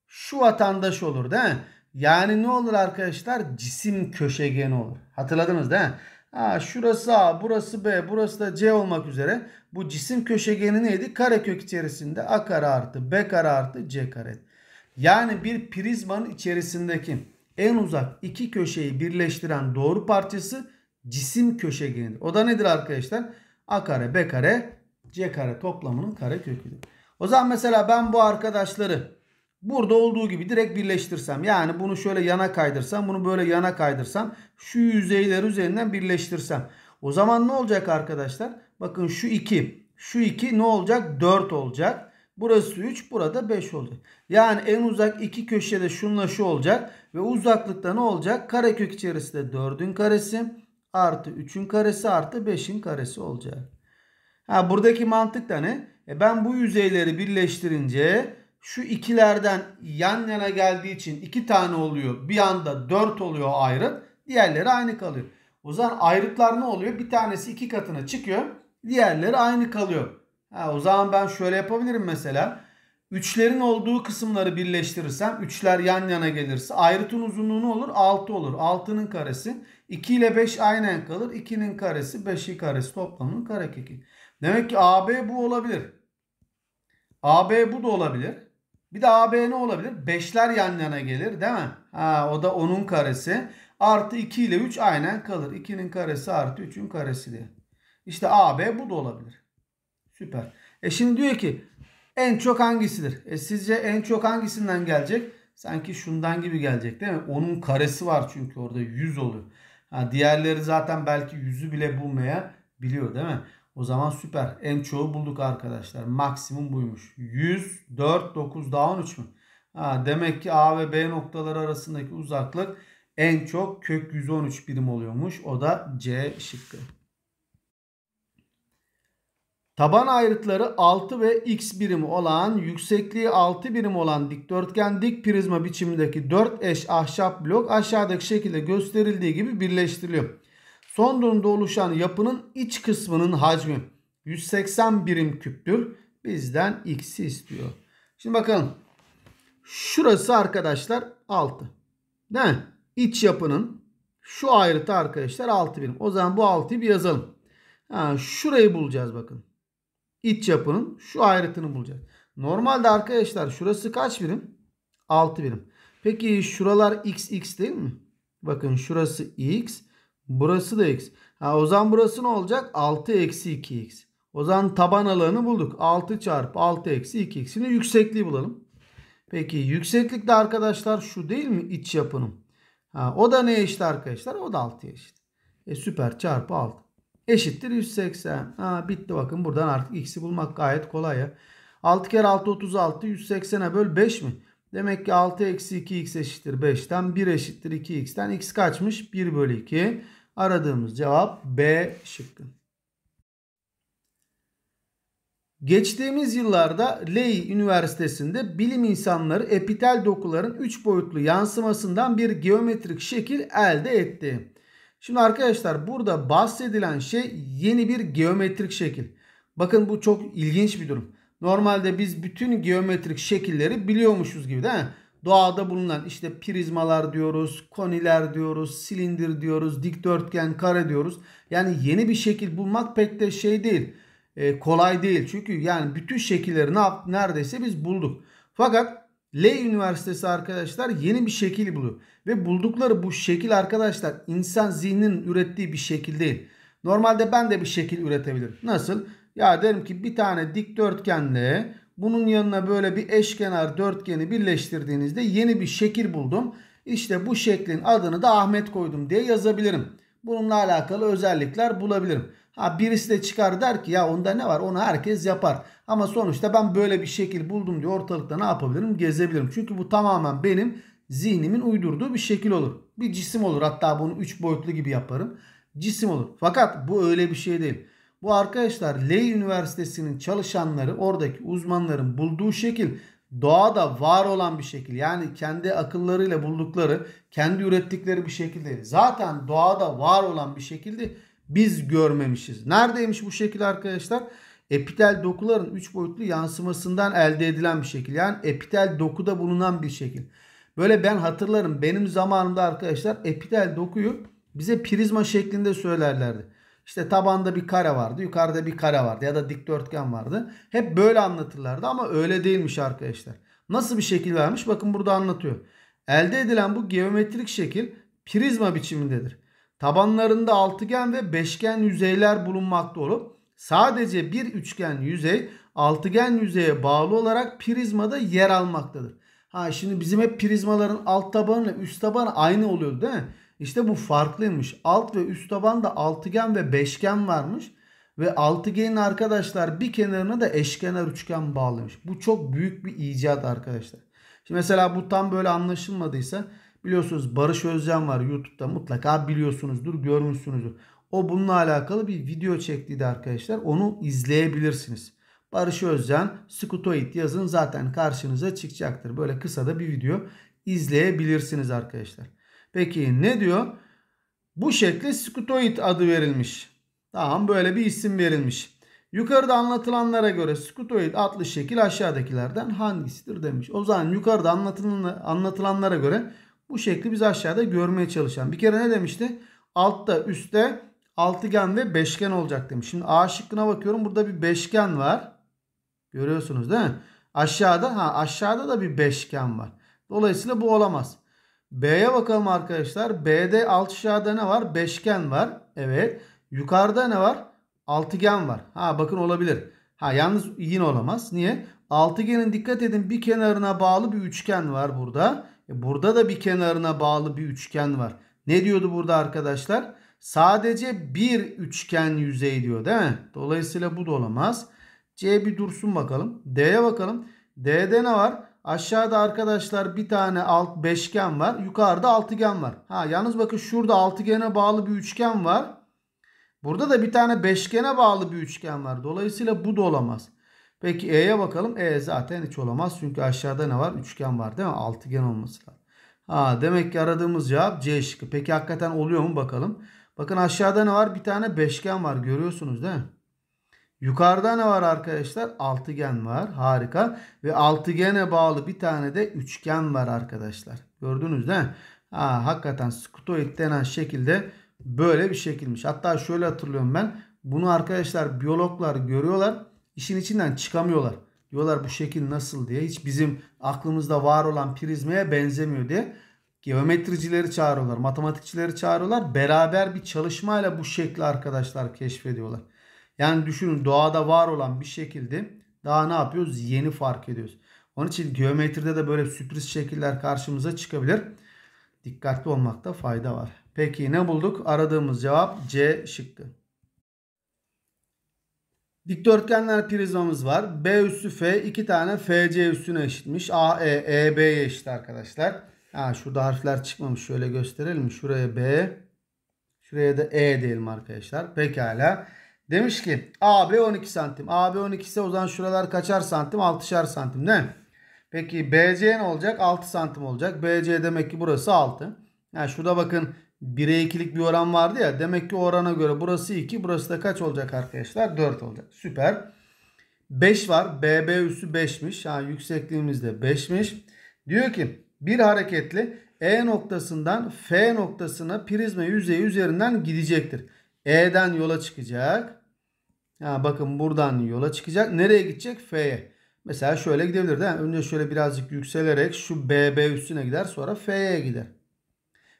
şu vatandaş olur değil mi? Yani ne olur arkadaşlar? Cisim köşegeni olur. Hatırladınız değil mi? Ha, şurası A, burası B, burası da C olmak üzere. Bu cisim köşegeni neydi? Karekök içerisinde A kare artı B kare artı C kare. Yani bir prizmanın içerisindeki en uzak iki köşeyi birleştiren doğru parçası cisim köşegenidir. O da nedir arkadaşlar? A kare B kare C kare toplamının kare köküdür. O zaman mesela ben bu arkadaşları burada olduğu gibi direkt birleştirsem yani bunu şöyle yana kaydırsam bunu böyle yana kaydırsam şu yüzeyler üzerinden birleştirsem o zaman ne olacak arkadaşlar? Bakın şu 2 şu 2 ne olacak? 4 olacak. Burası 3. Burada 5 olacak. Yani en uzak iki köşede şunla şu olacak. Ve uzaklıkta ne olacak? Karekök içerisinde 4'ün karesi artı 3'ün karesi artı 5'in karesi olacak. Ha, buradaki mantık da ne? E ben bu yüzeyleri birleştirince şu ikilerden yan yana geldiği için iki tane oluyor. Bir anda 4 oluyor ayrık. Diğerleri aynı kalıyor. O zaman ayrıklar ne oluyor? Bir tanesi iki katına çıkıyor. Diğerleri aynı kalıyor. Ha, o zaman ben şöyle yapabilirim mesela. Üçlerin olduğu kısımları birleştirirsem üçler yan yana gelirse ayrıtın uzunluğu ne olur? 6 olur. 6'nın karesi 2 ile 5 aynen kalır. 2'nin karesi 5'in karesi toplamının karekeki. Demek ki AB bu olabilir. AB bu da olabilir. Bir de AB ne olabilir? Beşler yan yana gelir değil mi? Ha, o da 10'un karesi. Artı 2 ile 3 aynen kalır. 2'nin karesi artı 3'ün karesi diye. İşte AB bu da olabilir. Süper. E şimdi diyor ki en çok hangisidir? E sizce en çok hangisinden gelecek? Sanki şundan gibi gelecek değil mi? Onun karesi var çünkü orada 100 oluyor. Ha, diğerleri zaten belki 100'ü bile bulmaya biliyor değil mi? O zaman süper. En çoğu bulduk arkadaşlar. Maksimum buymuş. 100, 4, 9 daha 13 mü? Ha, demek ki A ve B noktaları arasındaki uzaklık en çok kök 113 birim oluyormuş. O da C şıkkı. Taban ayrıtları 6 ve x birimi olan yüksekliği 6 birim olan dikdörtgen dik prizma biçimindeki 4 eş ahşap blok aşağıdaki şekilde gösterildiği gibi birleştiriliyor. Son durumda oluşan yapının iç kısmının hacmi 180 birim küptür. Bizden x'i istiyor. Şimdi bakalım. Şurası arkadaşlar 6. Değil mi? İç yapının şu ayrıtı arkadaşlar 6 birim. O zaman bu 6'yı bir yazalım. Ha, şurayı bulacağız bakın iç yapının şu ayrıtını bulacağız. Normalde arkadaşlar şurası kaç birim? 6 birim. Peki şuralar x x değil mi? Bakın şurası x. Burası da x. Ha, o zaman burası ne olacak? 6 eksi 2x. O zaman taban alanı bulduk. 6 çarpı 6 eksi 2x. yüksekliği bulalım. Peki yükseklik de arkadaşlar şu değil mi? iç yapının? Ha, o da ne eşit arkadaşlar? O da 6'ya eşit. E, süper çarpı 6 eşittir 180. Ha, bitti bakın buradan artık x'i bulmak gayet kolay ya. 6 kere 6 36 180'e böl 5 mi? Demek ki 6 eksi 2x eşittir 5'ten 1 eşittir 2x'ten x kaçmış? 1 bölü 2. Aradığımız cevap B şıkkı. Geçtiğimiz yıllarda Ley Üniversitesi'nde bilim insanları epitel dokuların 3 boyutlu yansımasından bir geometrik şekil elde etti. Şimdi arkadaşlar burada bahsedilen şey yeni bir geometrik şekil. Bakın bu çok ilginç bir durum. Normalde biz bütün geometrik şekilleri biliyormuşuz gibi değil mi? Doğada bulunan işte prizmalar diyoruz, koniler diyoruz, silindir diyoruz, dikdörtgen, kare diyoruz. Yani yeni bir şekil bulmak pek de şey değil. E, kolay değil. Çünkü yani bütün şekilleri ne neredeyse biz bulduk. Fakat L Üniversitesi arkadaşlar yeni bir şekil buluyor. Ve buldukları bu şekil arkadaşlar insan zihninin ürettiği bir şekil değil. Normalde ben de bir şekil üretebilirim. Nasıl? Ya derim ki bir tane dikdörtgenle bunun yanına böyle bir eşkenar dörtgeni birleştirdiğinizde yeni bir şekil buldum. İşte bu şeklin adını da Ahmet koydum diye yazabilirim. Bununla alakalı özellikler bulabilirim. Ha birisi de çıkar der ki ya onda ne var onu herkes yapar. Ama sonuçta ben böyle bir şekil buldum diye ortalıkta ne yapabilirim? Gezebilirim. Çünkü bu tamamen benim zihnimin uydurduğu bir şekil olur. Bir cisim olur. Hatta bunu 3 boyutlu gibi yaparım. Cisim olur. Fakat bu öyle bir şey değil. Bu arkadaşlar Ley Üniversitesi'nin çalışanları oradaki uzmanların bulduğu şekil doğada var olan bir şekil. Yani kendi akıllarıyla buldukları, kendi ürettikleri bir şekil değil. Zaten doğada var olan bir şekilde biz görmemişiz. Neredeymiş bu şekil arkadaşlar? Epitel dokuların 3 boyutlu yansımasından elde edilen bir şekil. Yani epitel dokuda bulunan bir şekil. Böyle ben hatırlarım. Benim zamanımda arkadaşlar epitel dokuyu bize prizma şeklinde söylerlerdi. İşte tabanda bir kare vardı. Yukarıda bir kare vardı. Ya da dikdörtgen vardı. Hep böyle anlatırlardı ama öyle değilmiş arkadaşlar. Nasıl bir şekil vermiş? Bakın burada anlatıyor. Elde edilen bu geometrik şekil prizma biçimindedir. Tabanlarında altıgen ve beşgen yüzeyler bulunmakta olup sadece bir üçgen yüzey altıgen yüzeye bağlı olarak prizmada yer almaktadır. Ha şimdi bizim hep prizmaların alt tabanı üst tabanı aynı oluyor, değil mi? İşte bu farklıymış. Alt ve üst tabanda altıgen ve beşgen varmış. Ve altıgenin arkadaşlar bir kenarına da eşkenar üçgen bağlamış. Bu çok büyük bir icat arkadaşlar. Şimdi mesela bu tam böyle anlaşılmadıysa Biliyorsunuz Barış Özcan var YouTube'da mutlaka biliyorsunuzdur, görmüşsünüzdür. O bununla alakalı bir video çektiydi arkadaşlar. Onu izleyebilirsiniz. Barış Özcan, Skutoid yazın zaten karşınıza çıkacaktır. Böyle kısa da bir video izleyebilirsiniz arkadaşlar. Peki ne diyor? Bu şekle Skutoid adı verilmiş. Tamam böyle bir isim verilmiş. Yukarıda anlatılanlara göre skutoid adlı şekil aşağıdakilerden hangisidir demiş. O zaman yukarıda anlatılanlara göre bu şekli biz aşağıda görmeye çalışalım. Bir kere ne demişti? Altta üstte altıgen ve beşgen olacak demiş. Şimdi A şıkkına bakıyorum. Burada bir beşgen var. Görüyorsunuz değil mi? Aşağıda ha aşağıda da bir beşgen var. Dolayısıyla bu olamaz. B'ye bakalım arkadaşlar. B'de alt aşağıda ne var? Beşgen var. Evet. Yukarıda ne var? Altıgen var. Ha bakın olabilir. Ha yalnız yine olamaz. Niye? Altıgenin dikkat edin bir kenarına bağlı bir üçgen var burada. E, burada da bir kenarına bağlı bir üçgen var. Ne diyordu burada arkadaşlar? Sadece bir üçgen yüzey diyor değil mi? Dolayısıyla bu da olamaz. C bir dursun bakalım. D'ye bakalım. D'de ne var? Aşağıda arkadaşlar bir tane alt beşgen var. Yukarıda altıgen var. Ha yalnız bakın şurada altıgene bağlı bir üçgen var. Burada da bir tane beşgene bağlı bir üçgen var. Dolayısıyla bu da olamaz. Peki E'ye bakalım. E zaten hiç olamaz. Çünkü aşağıda ne var? Üçgen var değil mi? Altıgen olması lazım. Ha, demek ki aradığımız cevap C şıkkı. Peki hakikaten oluyor mu bakalım. Bakın aşağıda ne var? Bir tane beşgen var. Görüyorsunuz değil mi? Yukarıda ne var arkadaşlar? Altıgen var. Harika. Ve altıgene bağlı bir tane de üçgen var arkadaşlar. Gördünüz değil mi? Ha, hakikaten skutoid denen şekilde böyle bir şekilmiş. Hatta şöyle hatırlıyorum ben. Bunu arkadaşlar biyologlar görüyorlar işin içinden çıkamıyorlar. Diyorlar bu şekil nasıl diye. Hiç bizim aklımızda var olan prizmaya benzemiyor diye. Geometricileri çağırıyorlar, matematikçileri çağırıyorlar. Beraber bir çalışmayla bu şekli arkadaşlar keşfediyorlar. Yani düşünün doğada var olan bir şekilde daha ne yapıyoruz? Yeni fark ediyoruz. Onun için geometride de böyle sürpriz şekiller karşımıza çıkabilir. Dikkatli olmakta fayda var. Peki ne bulduk? Aradığımız cevap C şıkkı. Dikdörtgenler prizmamız var. B üstü F iki tane FC üstüne eşitmiş. AE, EB'ye eşit arkadaşlar. Ha, şurada harfler çıkmamış. Şöyle gösterelim. Şuraya B. Şuraya da E diyelim arkadaşlar. Pekala. Demiş ki AB 12 santim. AB 12 ise o zaman şuralar kaçar santim? 6'şar santim Ne? mi? Peki BC ne olacak? 6 santim olacak. BC demek ki burası 6. Yani şurada bakın 1'e 2'lik bir oran vardı ya. Demek ki orana göre burası 2. Burası da kaç olacak arkadaşlar? 4 olacak. Süper. 5 var. BB üssü 5'miş. Yani yüksekliğimiz de 5'miş. Diyor ki bir hareketli E noktasından F noktasına prizma yüzeyi üzerinden gidecektir. E'den yola çıkacak. Ha, bakın buradan yola çıkacak. Nereye gidecek? F'ye. Mesela şöyle gidebilir. Değil Önce şöyle birazcık yükselerek şu BB üstüne gider. Sonra F'ye gider.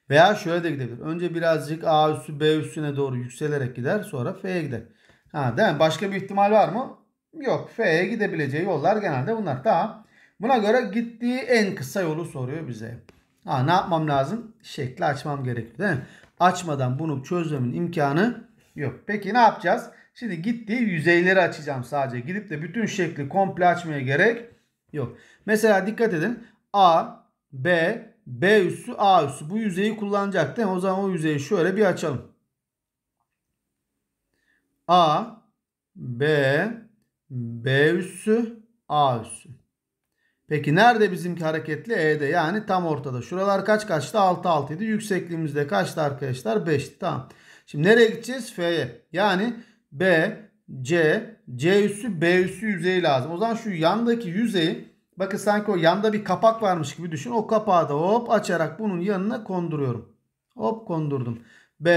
Veya şöyle de gidebilir. Önce birazcık A üssü B üssüne doğru yükselerek gider. Sonra F'ye gider. Ha, değil mi? Başka bir ihtimal var mı? Yok. F'ye gidebileceği yollar genelde bunlar. Tamam. Buna göre gittiği en kısa yolu soruyor bize. Ha, ne yapmam lazım? Şekli açmam gerekiyor değil mi? Açmadan bunu çözmemin imkanı yok. Peki ne yapacağız? Şimdi gittiği yüzeyleri açacağım sadece. Gidip de bütün şekli komple açmaya gerek yok. Mesela dikkat edin. A, B, B üssü A üssü. Bu yüzeyi kullanacak değil mi? O zaman o yüzeyi şöyle bir açalım. A B B üssü A üssü. Peki nerede bizimki hareketli? E'de yani tam ortada. Şuralar kaç kaçtı? 6 6 idi. Yüksekliğimizde kaçtı arkadaşlar? 5'ti. Tamam. Şimdi nereye gideceğiz? F'ye. Yani B, C, C üssü, B üssü yüzeyi lazım. O zaman şu yandaki yüzeyi Bakın sanki o yanda bir kapak varmış gibi düşün. O kapağı da hop açarak bunun yanına konduruyorum. Hop kondurdum. B,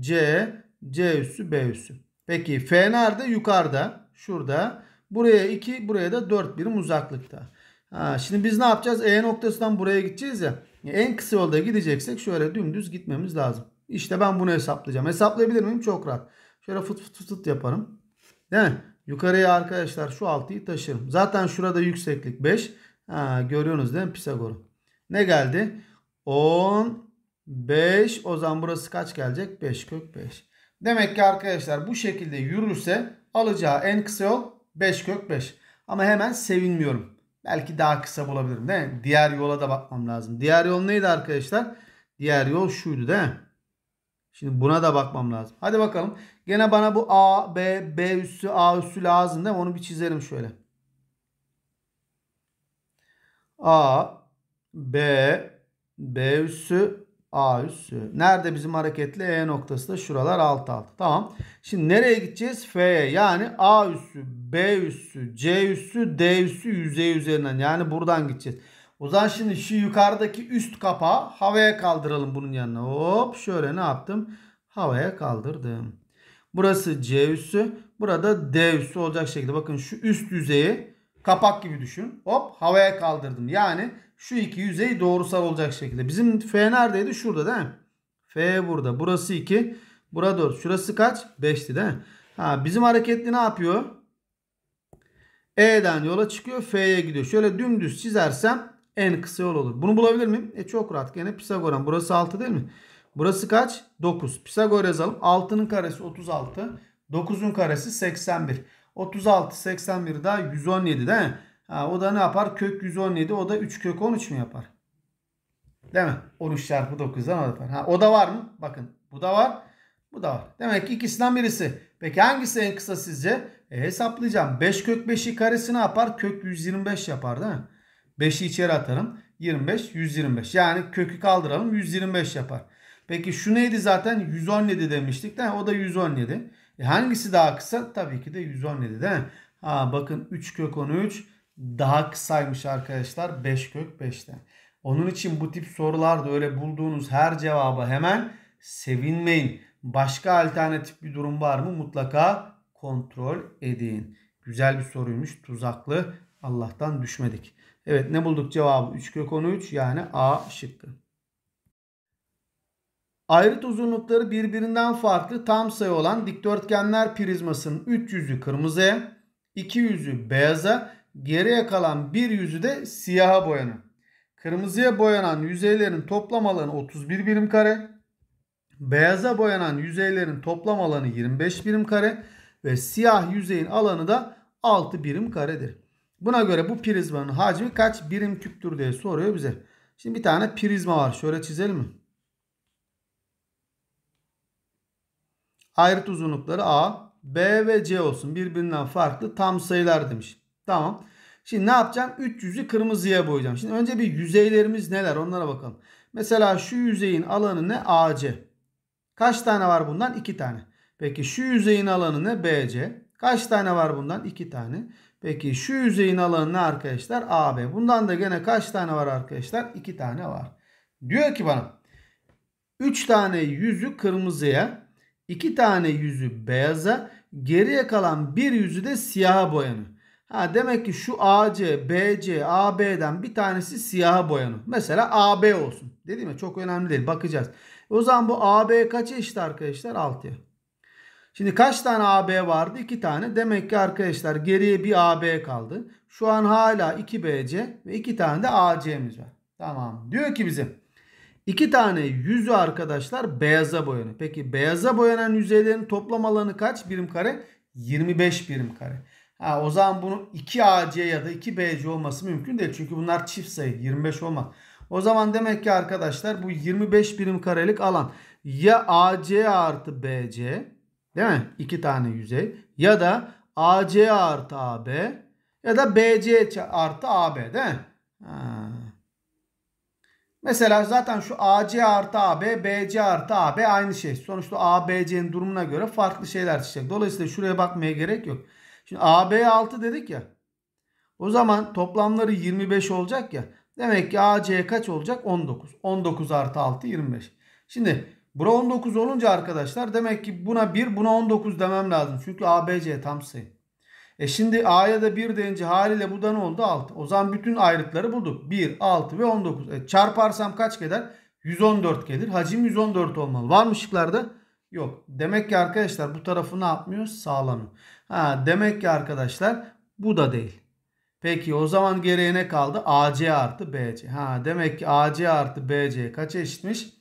C, C üssü, B üssü. Peki F nerede? Yukarıda. Şurada. Buraya 2, buraya da 4 birim uzaklıkta. Ha, şimdi biz ne yapacağız? E noktasından buraya gideceğiz ya. En kısa yolda gideceksek şöyle dümdüz gitmemiz lazım. İşte ben bunu hesaplayacağım. Hesaplayabilir miyim? Çok rahat. Şöyle fıt fıt fıt, yaparım. Değil mi? Yukarıya arkadaşlar şu 6'yı taşırım. Zaten şurada yükseklik 5. Ha, görüyorsunuz değil mi Pisagor'u? Ne geldi? 10, 5. O zaman burası kaç gelecek? 5 kök 5. Demek ki arkadaşlar bu şekilde yürürse alacağı en kısa yol 5 kök 5. Ama hemen sevinmiyorum. Belki daha kısa bulabilirim değil mi? Diğer yola da bakmam lazım. Diğer yol neydi arkadaşlar? Diğer yol şuydu değil mi? Şimdi buna da bakmam lazım. Hadi bakalım. Gene bana bu A, B, B üssü, A üssü lazım değil mi? Onu bir çizelim şöyle. A, B, B üssü, A üssü. Nerede bizim hareketli E noktası da şuralar alt alt. Tamam. Şimdi nereye gideceğiz? F'ye. Yani A üssü, B üssü, C üssü, D üssü yüzey üzerinden. Yani buradan gideceğiz. O zaman şimdi şu yukarıdaki üst kapağı havaya kaldıralım bunun yanına. Hop şöyle ne yaptım? Havaya kaldırdım. Burası C üssü. Burada D üssü olacak şekilde. Bakın şu üst yüzeyi kapak gibi düşün. Hop havaya kaldırdım. Yani şu iki yüzey doğrusal olacak şekilde. Bizim F neredeydi? Şurada değil mi? F burada. Burası 2. burada 4. Şurası kaç? 5'ti değil mi? Ha, bizim hareketli ne yapıyor? E'den yola çıkıyor. F'ye gidiyor. Şöyle dümdüz çizersem en kısa yol olur. Bunu bulabilir miyim? E çok rahat. Gene Pisagor'un. Burası 6 değil mi? Burası kaç? 9. Pisagor yazalım. 6'nın karesi 36. 9'un karesi 81. 36, 81 daha 117 değil mi? Ha, o da ne yapar? Kök 117. O da 3 kök 13 mü yapar? Değil mi? 13 çarpı 9'dan o yapar. Ha, o da var mı? Bakın bu da var. Bu da var. Demek ki ikisinden birisi. Peki hangisi en kısa sizce? E, hesaplayacağım. 5 kök 5'i karesi ne yapar? Kök 125 yapar değil mi? 5'i içeri atarım. 25, 125. Yani kökü kaldıralım 125 yapar. Peki şu neydi zaten? 117 demiştik de o da 117. E hangisi daha kısa? Tabii ki de 117 değil mi? Ha, bakın 3 kök 13 daha kısaymış arkadaşlar. 5 kök 5'ten. Onun için bu tip sorularda öyle bulduğunuz her cevaba hemen sevinmeyin. Başka alternatif bir durum var mı? Mutlaka kontrol edin. Güzel bir soruymuş. Tuzaklı. Allah'tan düşmedik. Evet ne bulduk cevabı? 3 kök 13 yani A şıkkı. Ayrıt uzunlukları birbirinden farklı tam sayı olan dikdörtgenler prizmasının 300'ü kırmızıya, 200'ü beyaza, geriye kalan 100'ü de siyaha boyanır. Kırmızıya boyanan yüzeylerin toplam alanı 31 birim kare, beyaza boyanan yüzeylerin toplam alanı 25 birim kare ve siyah yüzeyin alanı da 6 birim karedir. Buna göre bu prizmanın hacmi kaç birim küptür diye soruyor bize. Şimdi bir tane prizma var. Şöyle çizelim mi? Ayrıt uzunlukları A, B ve C olsun. Birbirinden farklı tam sayılar demiş. Tamam. Şimdi ne yapacağım? 300'ü kırmızıya boyayacağım. Şimdi önce bir yüzeylerimiz neler onlara bakalım. Mesela şu yüzeyin alanı ne? AC. Kaç tane var bundan? 2 tane. Peki şu yüzeyin alanı ne? BC. Kaç tane var bundan? 2 tane. Peki şu yüzeyin alanı ne arkadaşlar? AB. Bundan da gene kaç tane var arkadaşlar? 2 tane var. Diyor ki bana 3 tane yüzü kırmızıya, 2 tane yüzü beyaza, geriye kalan bir yüzü de siyaha boyanır. Ha demek ki şu AC, BC, AB'den bir tanesi siyaha boyanır. Mesela AB olsun. Dedim mi? çok önemli değil. Bakacağız. O zaman bu AB kaç eşit arkadaşlar? 6'ya. Şimdi kaç tane AB vardı? 2 tane. Demek ki arkadaşlar geriye bir AB kaldı. Şu an hala 2BC ve 2 tane de AC'miz var. Tamam. Diyor ki bizim iki tane yüzü arkadaşlar beyaza boyanı. Peki beyaza boyanan yüzeylerin toplam alanı kaç birim kare? 25 birim kare. Ha, o zaman bunu 2AC ya da 2BC olması mümkün değil. Çünkü bunlar çift sayı. 25 olmaz. O zaman demek ki arkadaşlar bu 25 birim karelik alan ya AC artı BC Değil mi? İki tane yüzey. Ya da AC artı AB ya da BC artı AB değil mi? Ha. Mesela zaten şu AC artı AB, BC artı AB aynı şey. Sonuçta ABC'nin durumuna göre farklı şeyler çıkacak. Dolayısıyla şuraya bakmaya gerek yok. Şimdi AB 6 dedik ya. O zaman toplamları 25 olacak ya. Demek ki AC kaç olacak? 19. 19 artı 6 25. Şimdi Bura 19 olunca arkadaşlar demek ki buna 1 buna 19 demem lazım. Çünkü ABC tam sayı. E şimdi A'ya da 1 deyince haliyle bu da ne oldu? 6. O zaman bütün ayrıtları bulduk. 1, 6 ve 19. E çarparsam kaç gelir? 114 gelir. Hacim 114 olmalı. Var mı şıklarda? Yok. Demek ki arkadaşlar bu tarafı ne yapmıyor? Sağlamıyor. Ha, demek ki arkadaşlar bu da değil. Peki o zaman geriye ne kaldı? AC artı BC. Ha, demek ki AC artı BC kaç eşitmiş?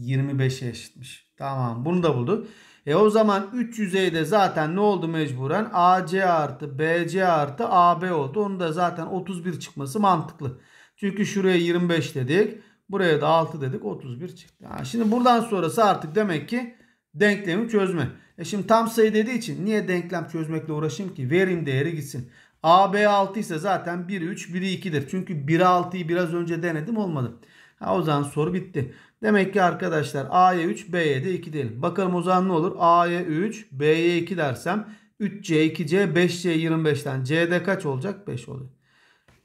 25'e eşitmiş. Tamam bunu da bulduk. E o zaman 3 yüzeyde zaten ne oldu mecburen? AC artı BC artı AB oldu. Onun da zaten 31 çıkması mantıklı. Çünkü şuraya 25 dedik. Buraya da 6 dedik 31 çıktı. Yani şimdi buradan sonrası artık demek ki denklemi çözme. E şimdi tam sayı dediği için niye denklem çözmekle uğraşayım ki? Verim değeri gitsin. AB 6 ise zaten 1 3 1 2'dir. Çünkü 1 6'yı biraz önce denedim olmadı. Ha, o zaman soru bitti. Demek ki arkadaşlar A'ya 3, B'ye de 2 diyelim. Bakalım o zaman ne olur? A'ya 3, B'ye 2 dersem 3C, 2C, 5C, 25'ten C'de kaç olacak? 5 oluyor.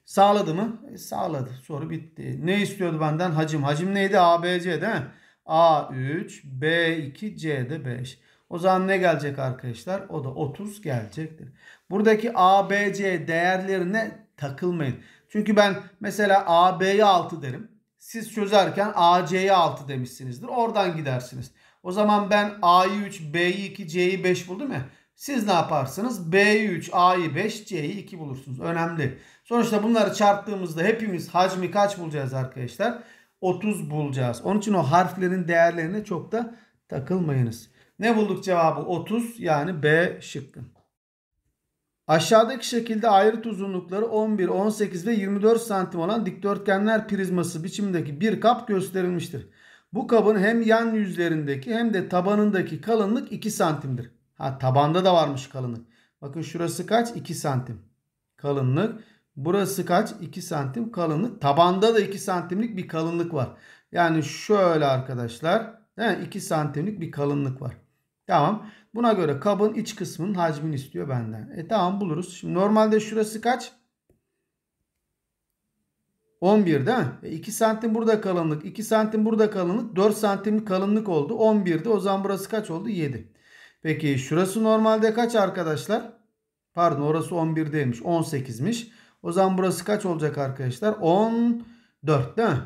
Sağladı mı? E, sağladı. Soru bitti. Ne istiyordu benden? Hacim. Hacim neydi? ABC değil mi? A3, B2, C'de 5. O zaman ne gelecek arkadaşlar? O da 30 gelecektir. Buradaki ABC değerlerine takılmayın. Çünkü ben mesela A AB'ye 6 derim siz çözerken AC'ye 6 demişsinizdir. Oradan gidersiniz. O zaman ben A'yı 3, B'yi 2, C'yi 5 buldum ya. Siz ne yaparsınız? B'yi 3, A'yı 5, C'yi 2 bulursunuz. Önemli. Sonuçta bunları çarptığımızda hepimiz hacmi kaç bulacağız arkadaşlar? 30 bulacağız. Onun için o harflerin değerlerine çok da takılmayınız. Ne bulduk cevabı? 30 yani B şıkkı. Aşağıdaki şekilde ayrıt uzunlukları 11, 18 ve 24 santim olan dikdörtgenler prizması biçimindeki bir kap gösterilmiştir. Bu kabın hem yan yüzlerindeki hem de tabanındaki kalınlık 2 santimdir. Ha tabanda da varmış kalınlık. Bakın şurası kaç? 2 santim kalınlık. Burası kaç? 2 santim kalınlık. Tabanda da 2 santimlik bir kalınlık var. Yani şöyle arkadaşlar. 2 santimlik bir kalınlık var. Tamam. Buna göre kabın iç kısmının hacmini istiyor benden. E tamam buluruz. Şimdi normalde şurası kaç? 11 değil mi? E 2 santim burada kalınlık. 2 santim burada kalınlık. 4 santim kalınlık oldu. 11'di. O zaman burası kaç oldu? 7. Peki şurası normalde kaç arkadaşlar? Pardon orası 11 değilmiş. 18'miş. O zaman burası kaç olacak arkadaşlar? 14 değil mi?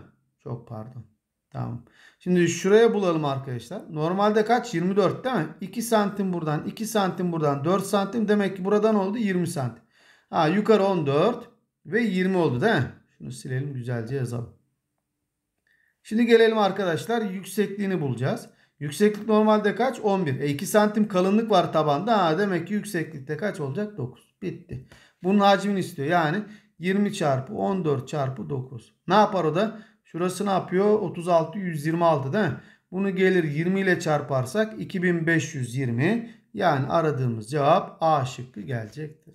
Çok pardon. Tamam. Şimdi şuraya bulalım arkadaşlar. Normalde kaç? 24 değil mi? 2 santim buradan, 2 santim buradan, 4 santim. Demek ki buradan oldu 20 santim. Ha yukarı 14 ve 20 oldu değil mi? Şunu silelim güzelce yazalım. Şimdi gelelim arkadaşlar yüksekliğini bulacağız. Yükseklik normalde kaç? 11. E 2 santim kalınlık var tabanda. Ha, demek ki yükseklikte kaç olacak? 9. Bitti. Bunun hacmini istiyor. Yani 20 çarpı 14 çarpı 9. Ne yapar o da? Şurası ne yapıyor? 36 126 değil mi? Bunu gelir 20 ile çarparsak 2520 yani aradığımız cevap A şıkkı gelecektir.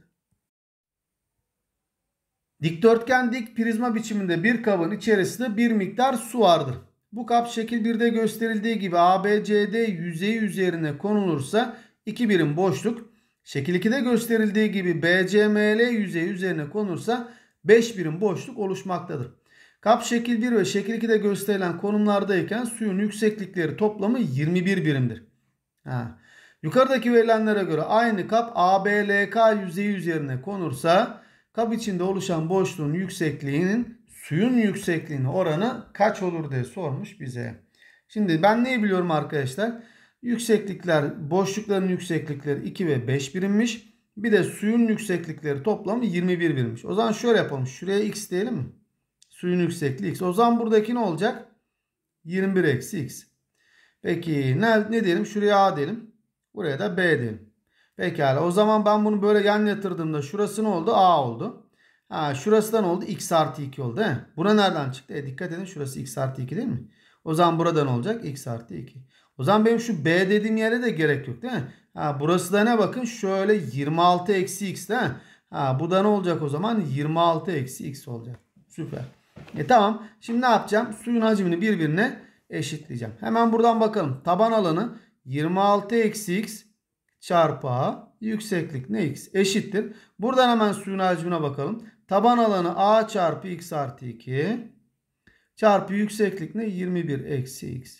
Dikdörtgen dik prizma biçiminde bir kabın içerisinde bir miktar su vardır. Bu kap şekil 1'de gösterildiği gibi ABCD yüzeyi üzerine konulursa iki birim boşluk. Şekil 2'de gösterildiği gibi BCML yüzeyi üzerine konulursa 5 birim boşluk oluşmaktadır. Kap şekil 1 ve şekil 2'de gösterilen konumlardayken suyun yükseklikleri toplamı 21 birimdir. Ha. Yukarıdaki verilenlere göre aynı kap ABLK yüzeyi üzerine konursa kap içinde oluşan boşluğun yüksekliğinin suyun yüksekliğinin oranı kaç olur diye sormuş bize. Şimdi ben neyi biliyorum arkadaşlar? Yükseklikler, boşlukların yükseklikleri 2 ve 5 birimmiş. Bir de suyun yükseklikleri toplamı 21 birimmiş. O zaman şöyle yapalım. Şuraya x diyelim mi? Suyun yüksekliği x. O zaman buradaki ne olacak? 21 eksi x. Peki ne, ne diyelim? Şuraya a diyelim. Buraya da b diyelim. Pekala o zaman ben bunu böyle yan yatırdığımda şurası ne oldu? a oldu. Ha, şurası da ne oldu? x artı 2 oldu. He? Buna nereden çıktı? E, dikkat edin şurası x artı 2 değil mi? O zaman burada ne olacak? x artı 2. O zaman benim şu b dediğim yere de gerek yok değil mi? Ha, burası da ne bakın? Şöyle 26 eksi x değil mi? Ha, bu da ne olacak o zaman? 26 eksi x olacak. Süper. E tamam. Şimdi ne yapacağım? Suyun hacmini birbirine eşitleyeceğim. Hemen buradan bakalım. Taban alanı 26 eksi x çarpı a yükseklik ne x eşittir. Buradan hemen suyun hacmine bakalım. Taban alanı a çarpı x artı 2 çarpı yükseklik ne 21 eksi x.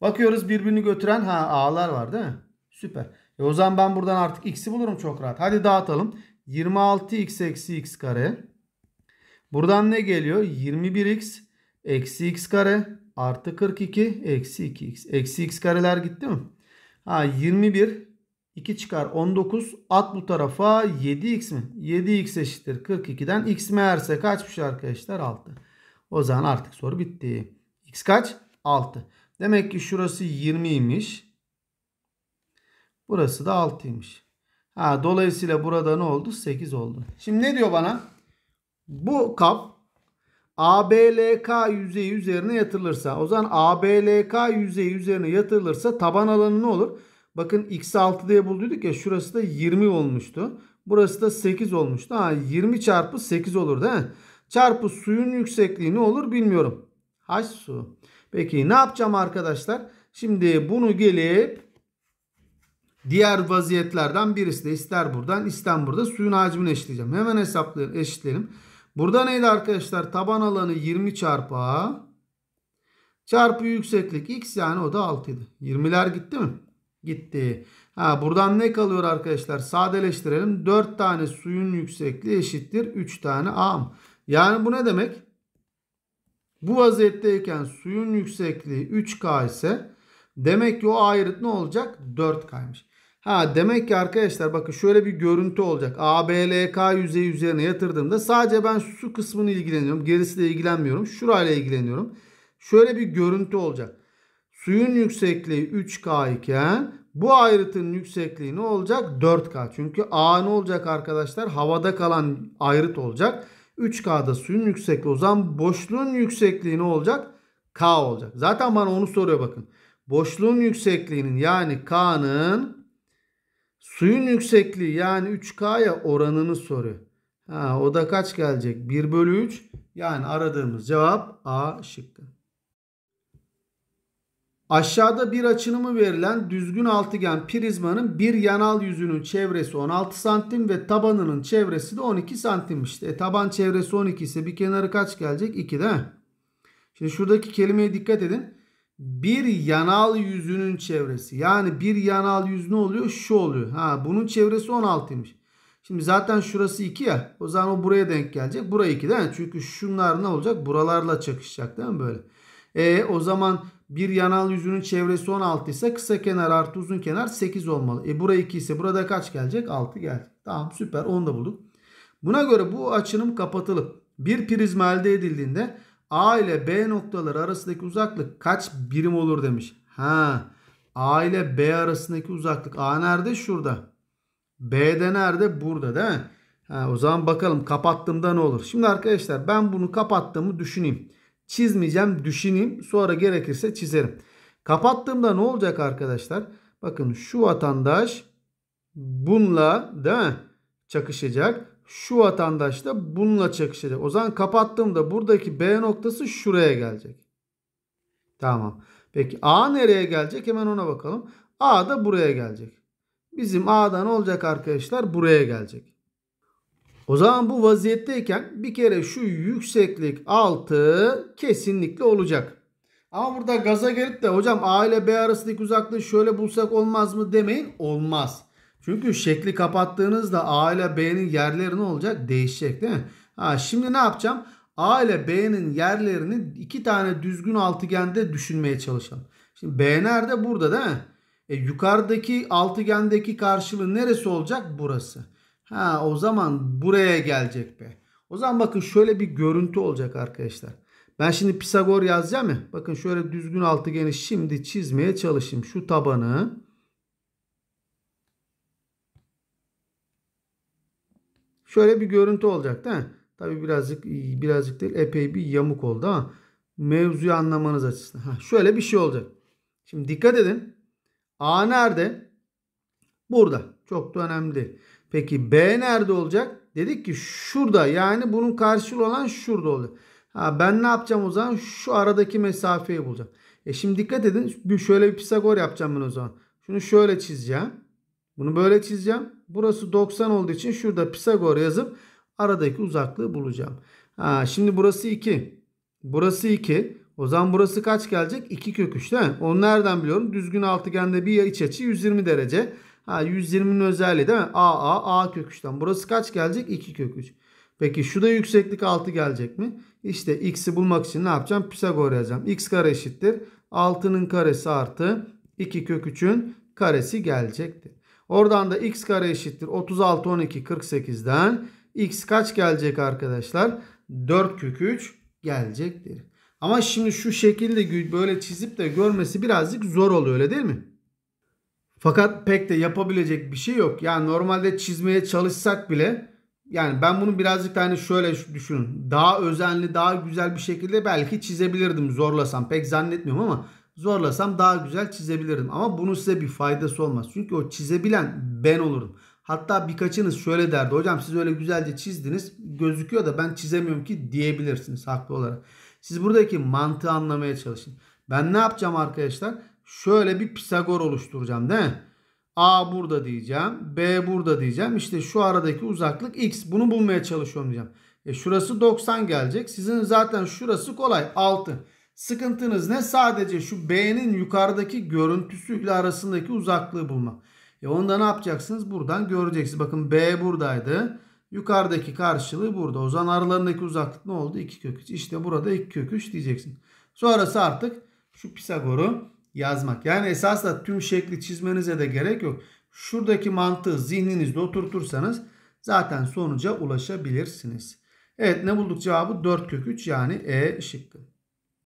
Bakıyoruz birbirini götüren ha a'lar var değil mi? Süper. E o zaman ben buradan artık x'i bulurum çok rahat. Hadi dağıtalım. 26x eksi x kare Buradan ne geliyor? 21x eksi x kare artı 42 eksi 2x. Eksi x kareler gitti mi? Ha 21 2 çıkar 19 at bu tarafa 7x mi? 7x eşittir 42'den x meğerse kaçmış arkadaşlar 6. O zaman artık soru bitti. x kaç? 6. Demek ki şurası 20'ymiş. Burası da 6'ymış. Ha, dolayısıyla burada ne oldu? 8 oldu. Şimdi ne diyor bana? Bu kap ABLK yüzeyi üzerine yatırılırsa o zaman ABLK yüzeyi üzerine yatırılırsa taban alanı ne olur? Bakın x6 diye bulduyduk ya şurası da 20 olmuştu. Burası da 8 olmuştu. Ha, 20 çarpı 8 olur değil mi? Çarpı suyun yüksekliği ne olur bilmiyorum. Haş su. Peki ne yapacağım arkadaşlar? Şimdi bunu gelip diğer vaziyetlerden birisi de ister buradan ister burada suyun hacmini eşitleyeceğim. Hemen hesaplayalım, eşitleyelim. Burada neydi arkadaşlar? Taban alanı 20 çarpı A. Çarpı yükseklik X yani o da 6 idi. 20'ler gitti mi? Gitti. Ha, buradan ne kalıyor arkadaşlar? Sadeleştirelim. 4 tane suyun yüksekliği eşittir 3 tane A. Yani bu ne demek? Bu vaziyetteyken suyun yüksekliği 3K ise demek ki o ayrıt ne olacak? 4K'ymış. Ha demek ki arkadaşlar bakın şöyle bir görüntü olacak. ABLK yüzeyi üzerine yatırdığımda sadece ben su kısmını ilgileniyorum. Gerisiyle ilgilenmiyorum. Şurayla ilgileniyorum. Şöyle bir görüntü olacak. Suyun yüksekliği 3K iken bu ayrıtın yüksekliği ne olacak? 4K. Çünkü A ne olacak arkadaşlar? Havada kalan ayrıt olacak. 3K'da suyun yüksekliği. O zaman boşluğun yüksekliği ne olacak? K olacak. Zaten bana onu soruyor bakın. Boşluğun yüksekliğinin yani K'nın Suyun yüksekliği yani 3K'ya oranını soruyor. Ha, o da kaç gelecek? 1 bölü 3. Yani aradığımız cevap A şıkkı. Aşağıda bir açınımı verilen düzgün altıgen prizmanın bir yanal yüzünün çevresi 16 santim ve tabanının çevresi de 12 santimmiş. E, taban çevresi 12 ise bir kenarı kaç gelecek? 2 değil mi? Şimdi şuradaki kelimeye dikkat edin bir yanal yüzünün çevresi. Yani bir yanal yüz ne oluyor? Şu oluyor. Ha bunun çevresi 16'ymış. Şimdi zaten şurası 2 ya. O zaman o buraya denk gelecek. Buraya 2 değil mi? Çünkü şunlar ne olacak? Buralarla çakışacak değil mi böyle? E o zaman bir yanal yüzünün çevresi 16 ise kısa kenar artı uzun kenar 8 olmalı. E buraya 2 ise burada kaç gelecek? 6 geldi Tamam süper onu da bulduk. Buna göre bu açınım kapatılıp bir prizma elde edildiğinde A ile B noktaları arasındaki uzaklık kaç birim olur demiş. Ha. A ile B arasındaki uzaklık. A nerede? Şurada. B de nerede? Burada değil mi? Ha, o zaman bakalım kapattığımda ne olur? Şimdi arkadaşlar ben bunu kapattığımı düşüneyim. Çizmeyeceğim düşüneyim. Sonra gerekirse çizerim. Kapattığımda ne olacak arkadaşlar? Bakın şu vatandaş bununla değil mi? Çakışacak şu vatandaş da bununla çakışacak. O zaman kapattığımda buradaki B noktası şuraya gelecek. Tamam. Peki A nereye gelecek? Hemen ona bakalım. A da buraya gelecek. Bizim A'dan olacak arkadaşlar buraya gelecek. O zaman bu vaziyetteyken bir kere şu yükseklik 6 kesinlikle olacak. Ama burada gaza gelip de hocam A ile B arasındaki uzaklığı şöyle bulsak olmaz mı demeyin. Olmaz. Çünkü şekli kapattığınızda A ile B'nin yerleri ne olacak? Değişecek değil mi? Ha, şimdi ne yapacağım? A ile B'nin yerlerini iki tane düzgün altıgende düşünmeye çalışalım. Şimdi B nerede? Burada değil mi? E, yukarıdaki altıgendeki karşılığı neresi olacak? Burası. Ha o zaman buraya gelecek B. O zaman bakın şöyle bir görüntü olacak arkadaşlar. Ben şimdi Pisagor yazacağım ya. Bakın şöyle düzgün altıgeni şimdi çizmeye çalışayım. Şu tabanı Şöyle bir görüntü olacak değil mi? Tabi birazcık e, birazcık değil epey bir yamuk oldu ama mevzuyu anlamanız açısından. Ha, şöyle bir şey olacak. Şimdi dikkat edin. A nerede? Burada. Çok da önemli değil. Peki B nerede olacak? Dedik ki şurada yani bunun karşılığı olan şurada oldu. Ha, ben ne yapacağım o zaman? Şu aradaki mesafeyi bulacağım. E şimdi dikkat edin. Şöyle bir Pisagor yapacağım ben o zaman. Şunu şöyle çizeceğim. Bunu böyle çizeceğim. Burası 90 olduğu için şurada Pisagor yazıp aradaki uzaklığı bulacağım. Ha, şimdi burası 2. Burası 2. O zaman burası kaç gelecek? 2 kök 3 değil mi? Onu nereden biliyorum? Düzgün altıgende bir iç açı 120 derece. Ha 120'nin özelliği değil mi? A A A kök 3'ten. Burası kaç gelecek? 2 kök 3. Peki şu da yükseklik 6 gelecek mi? İşte x'i bulmak için ne yapacağım? Pisagor yazacağım. x kare eşittir. 6'nın karesi artı 2 kök 3'ün karesi gelecektir. Oradan da x kare eşittir 36 12 48'den x kaç gelecek arkadaşlar? 4 kök 3 gelecektir. Ama şimdi şu şekilde böyle çizip de görmesi birazcık zor oluyor öyle değil mi? Fakat pek de yapabilecek bir şey yok. Yani normalde çizmeye çalışsak bile yani ben bunu birazcık da hani şöyle düşünün. Daha özenli, daha güzel bir şekilde belki çizebilirdim zorlasam. Pek zannetmiyorum ama zorlasam daha güzel çizebilirdim. Ama bunun size bir faydası olmaz. Çünkü o çizebilen ben olurum. Hatta birkaçınız şöyle derdi. Hocam siz öyle güzelce çizdiniz. Gözüküyor da ben çizemiyorum ki diyebilirsiniz haklı olarak. Siz buradaki mantığı anlamaya çalışın. Ben ne yapacağım arkadaşlar? Şöyle bir Pisagor oluşturacağım değil mi? A burada diyeceğim. B burada diyeceğim. İşte şu aradaki uzaklık X. Bunu bulmaya çalışıyorum diyeceğim. E şurası 90 gelecek. Sizin zaten şurası kolay. 6. Sıkıntınız ne? Sadece şu B'nin yukarıdaki görüntüsüyle arasındaki uzaklığı bulmak. E onu ne yapacaksınız? Buradan göreceksiniz. Bakın B buradaydı. Yukarıdaki karşılığı burada. O zaman aralarındaki uzaklık ne oldu? 2 kök 3. İşte burada 2 kök 3 diyeceksin. Sonrası artık şu Pisagor'u yazmak. Yani esasla tüm şekli çizmenize de gerek yok. Şuradaki mantığı zihninizde oturtursanız zaten sonuca ulaşabilirsiniz. Evet ne bulduk cevabı 4 kök 3 yani E şıkkı.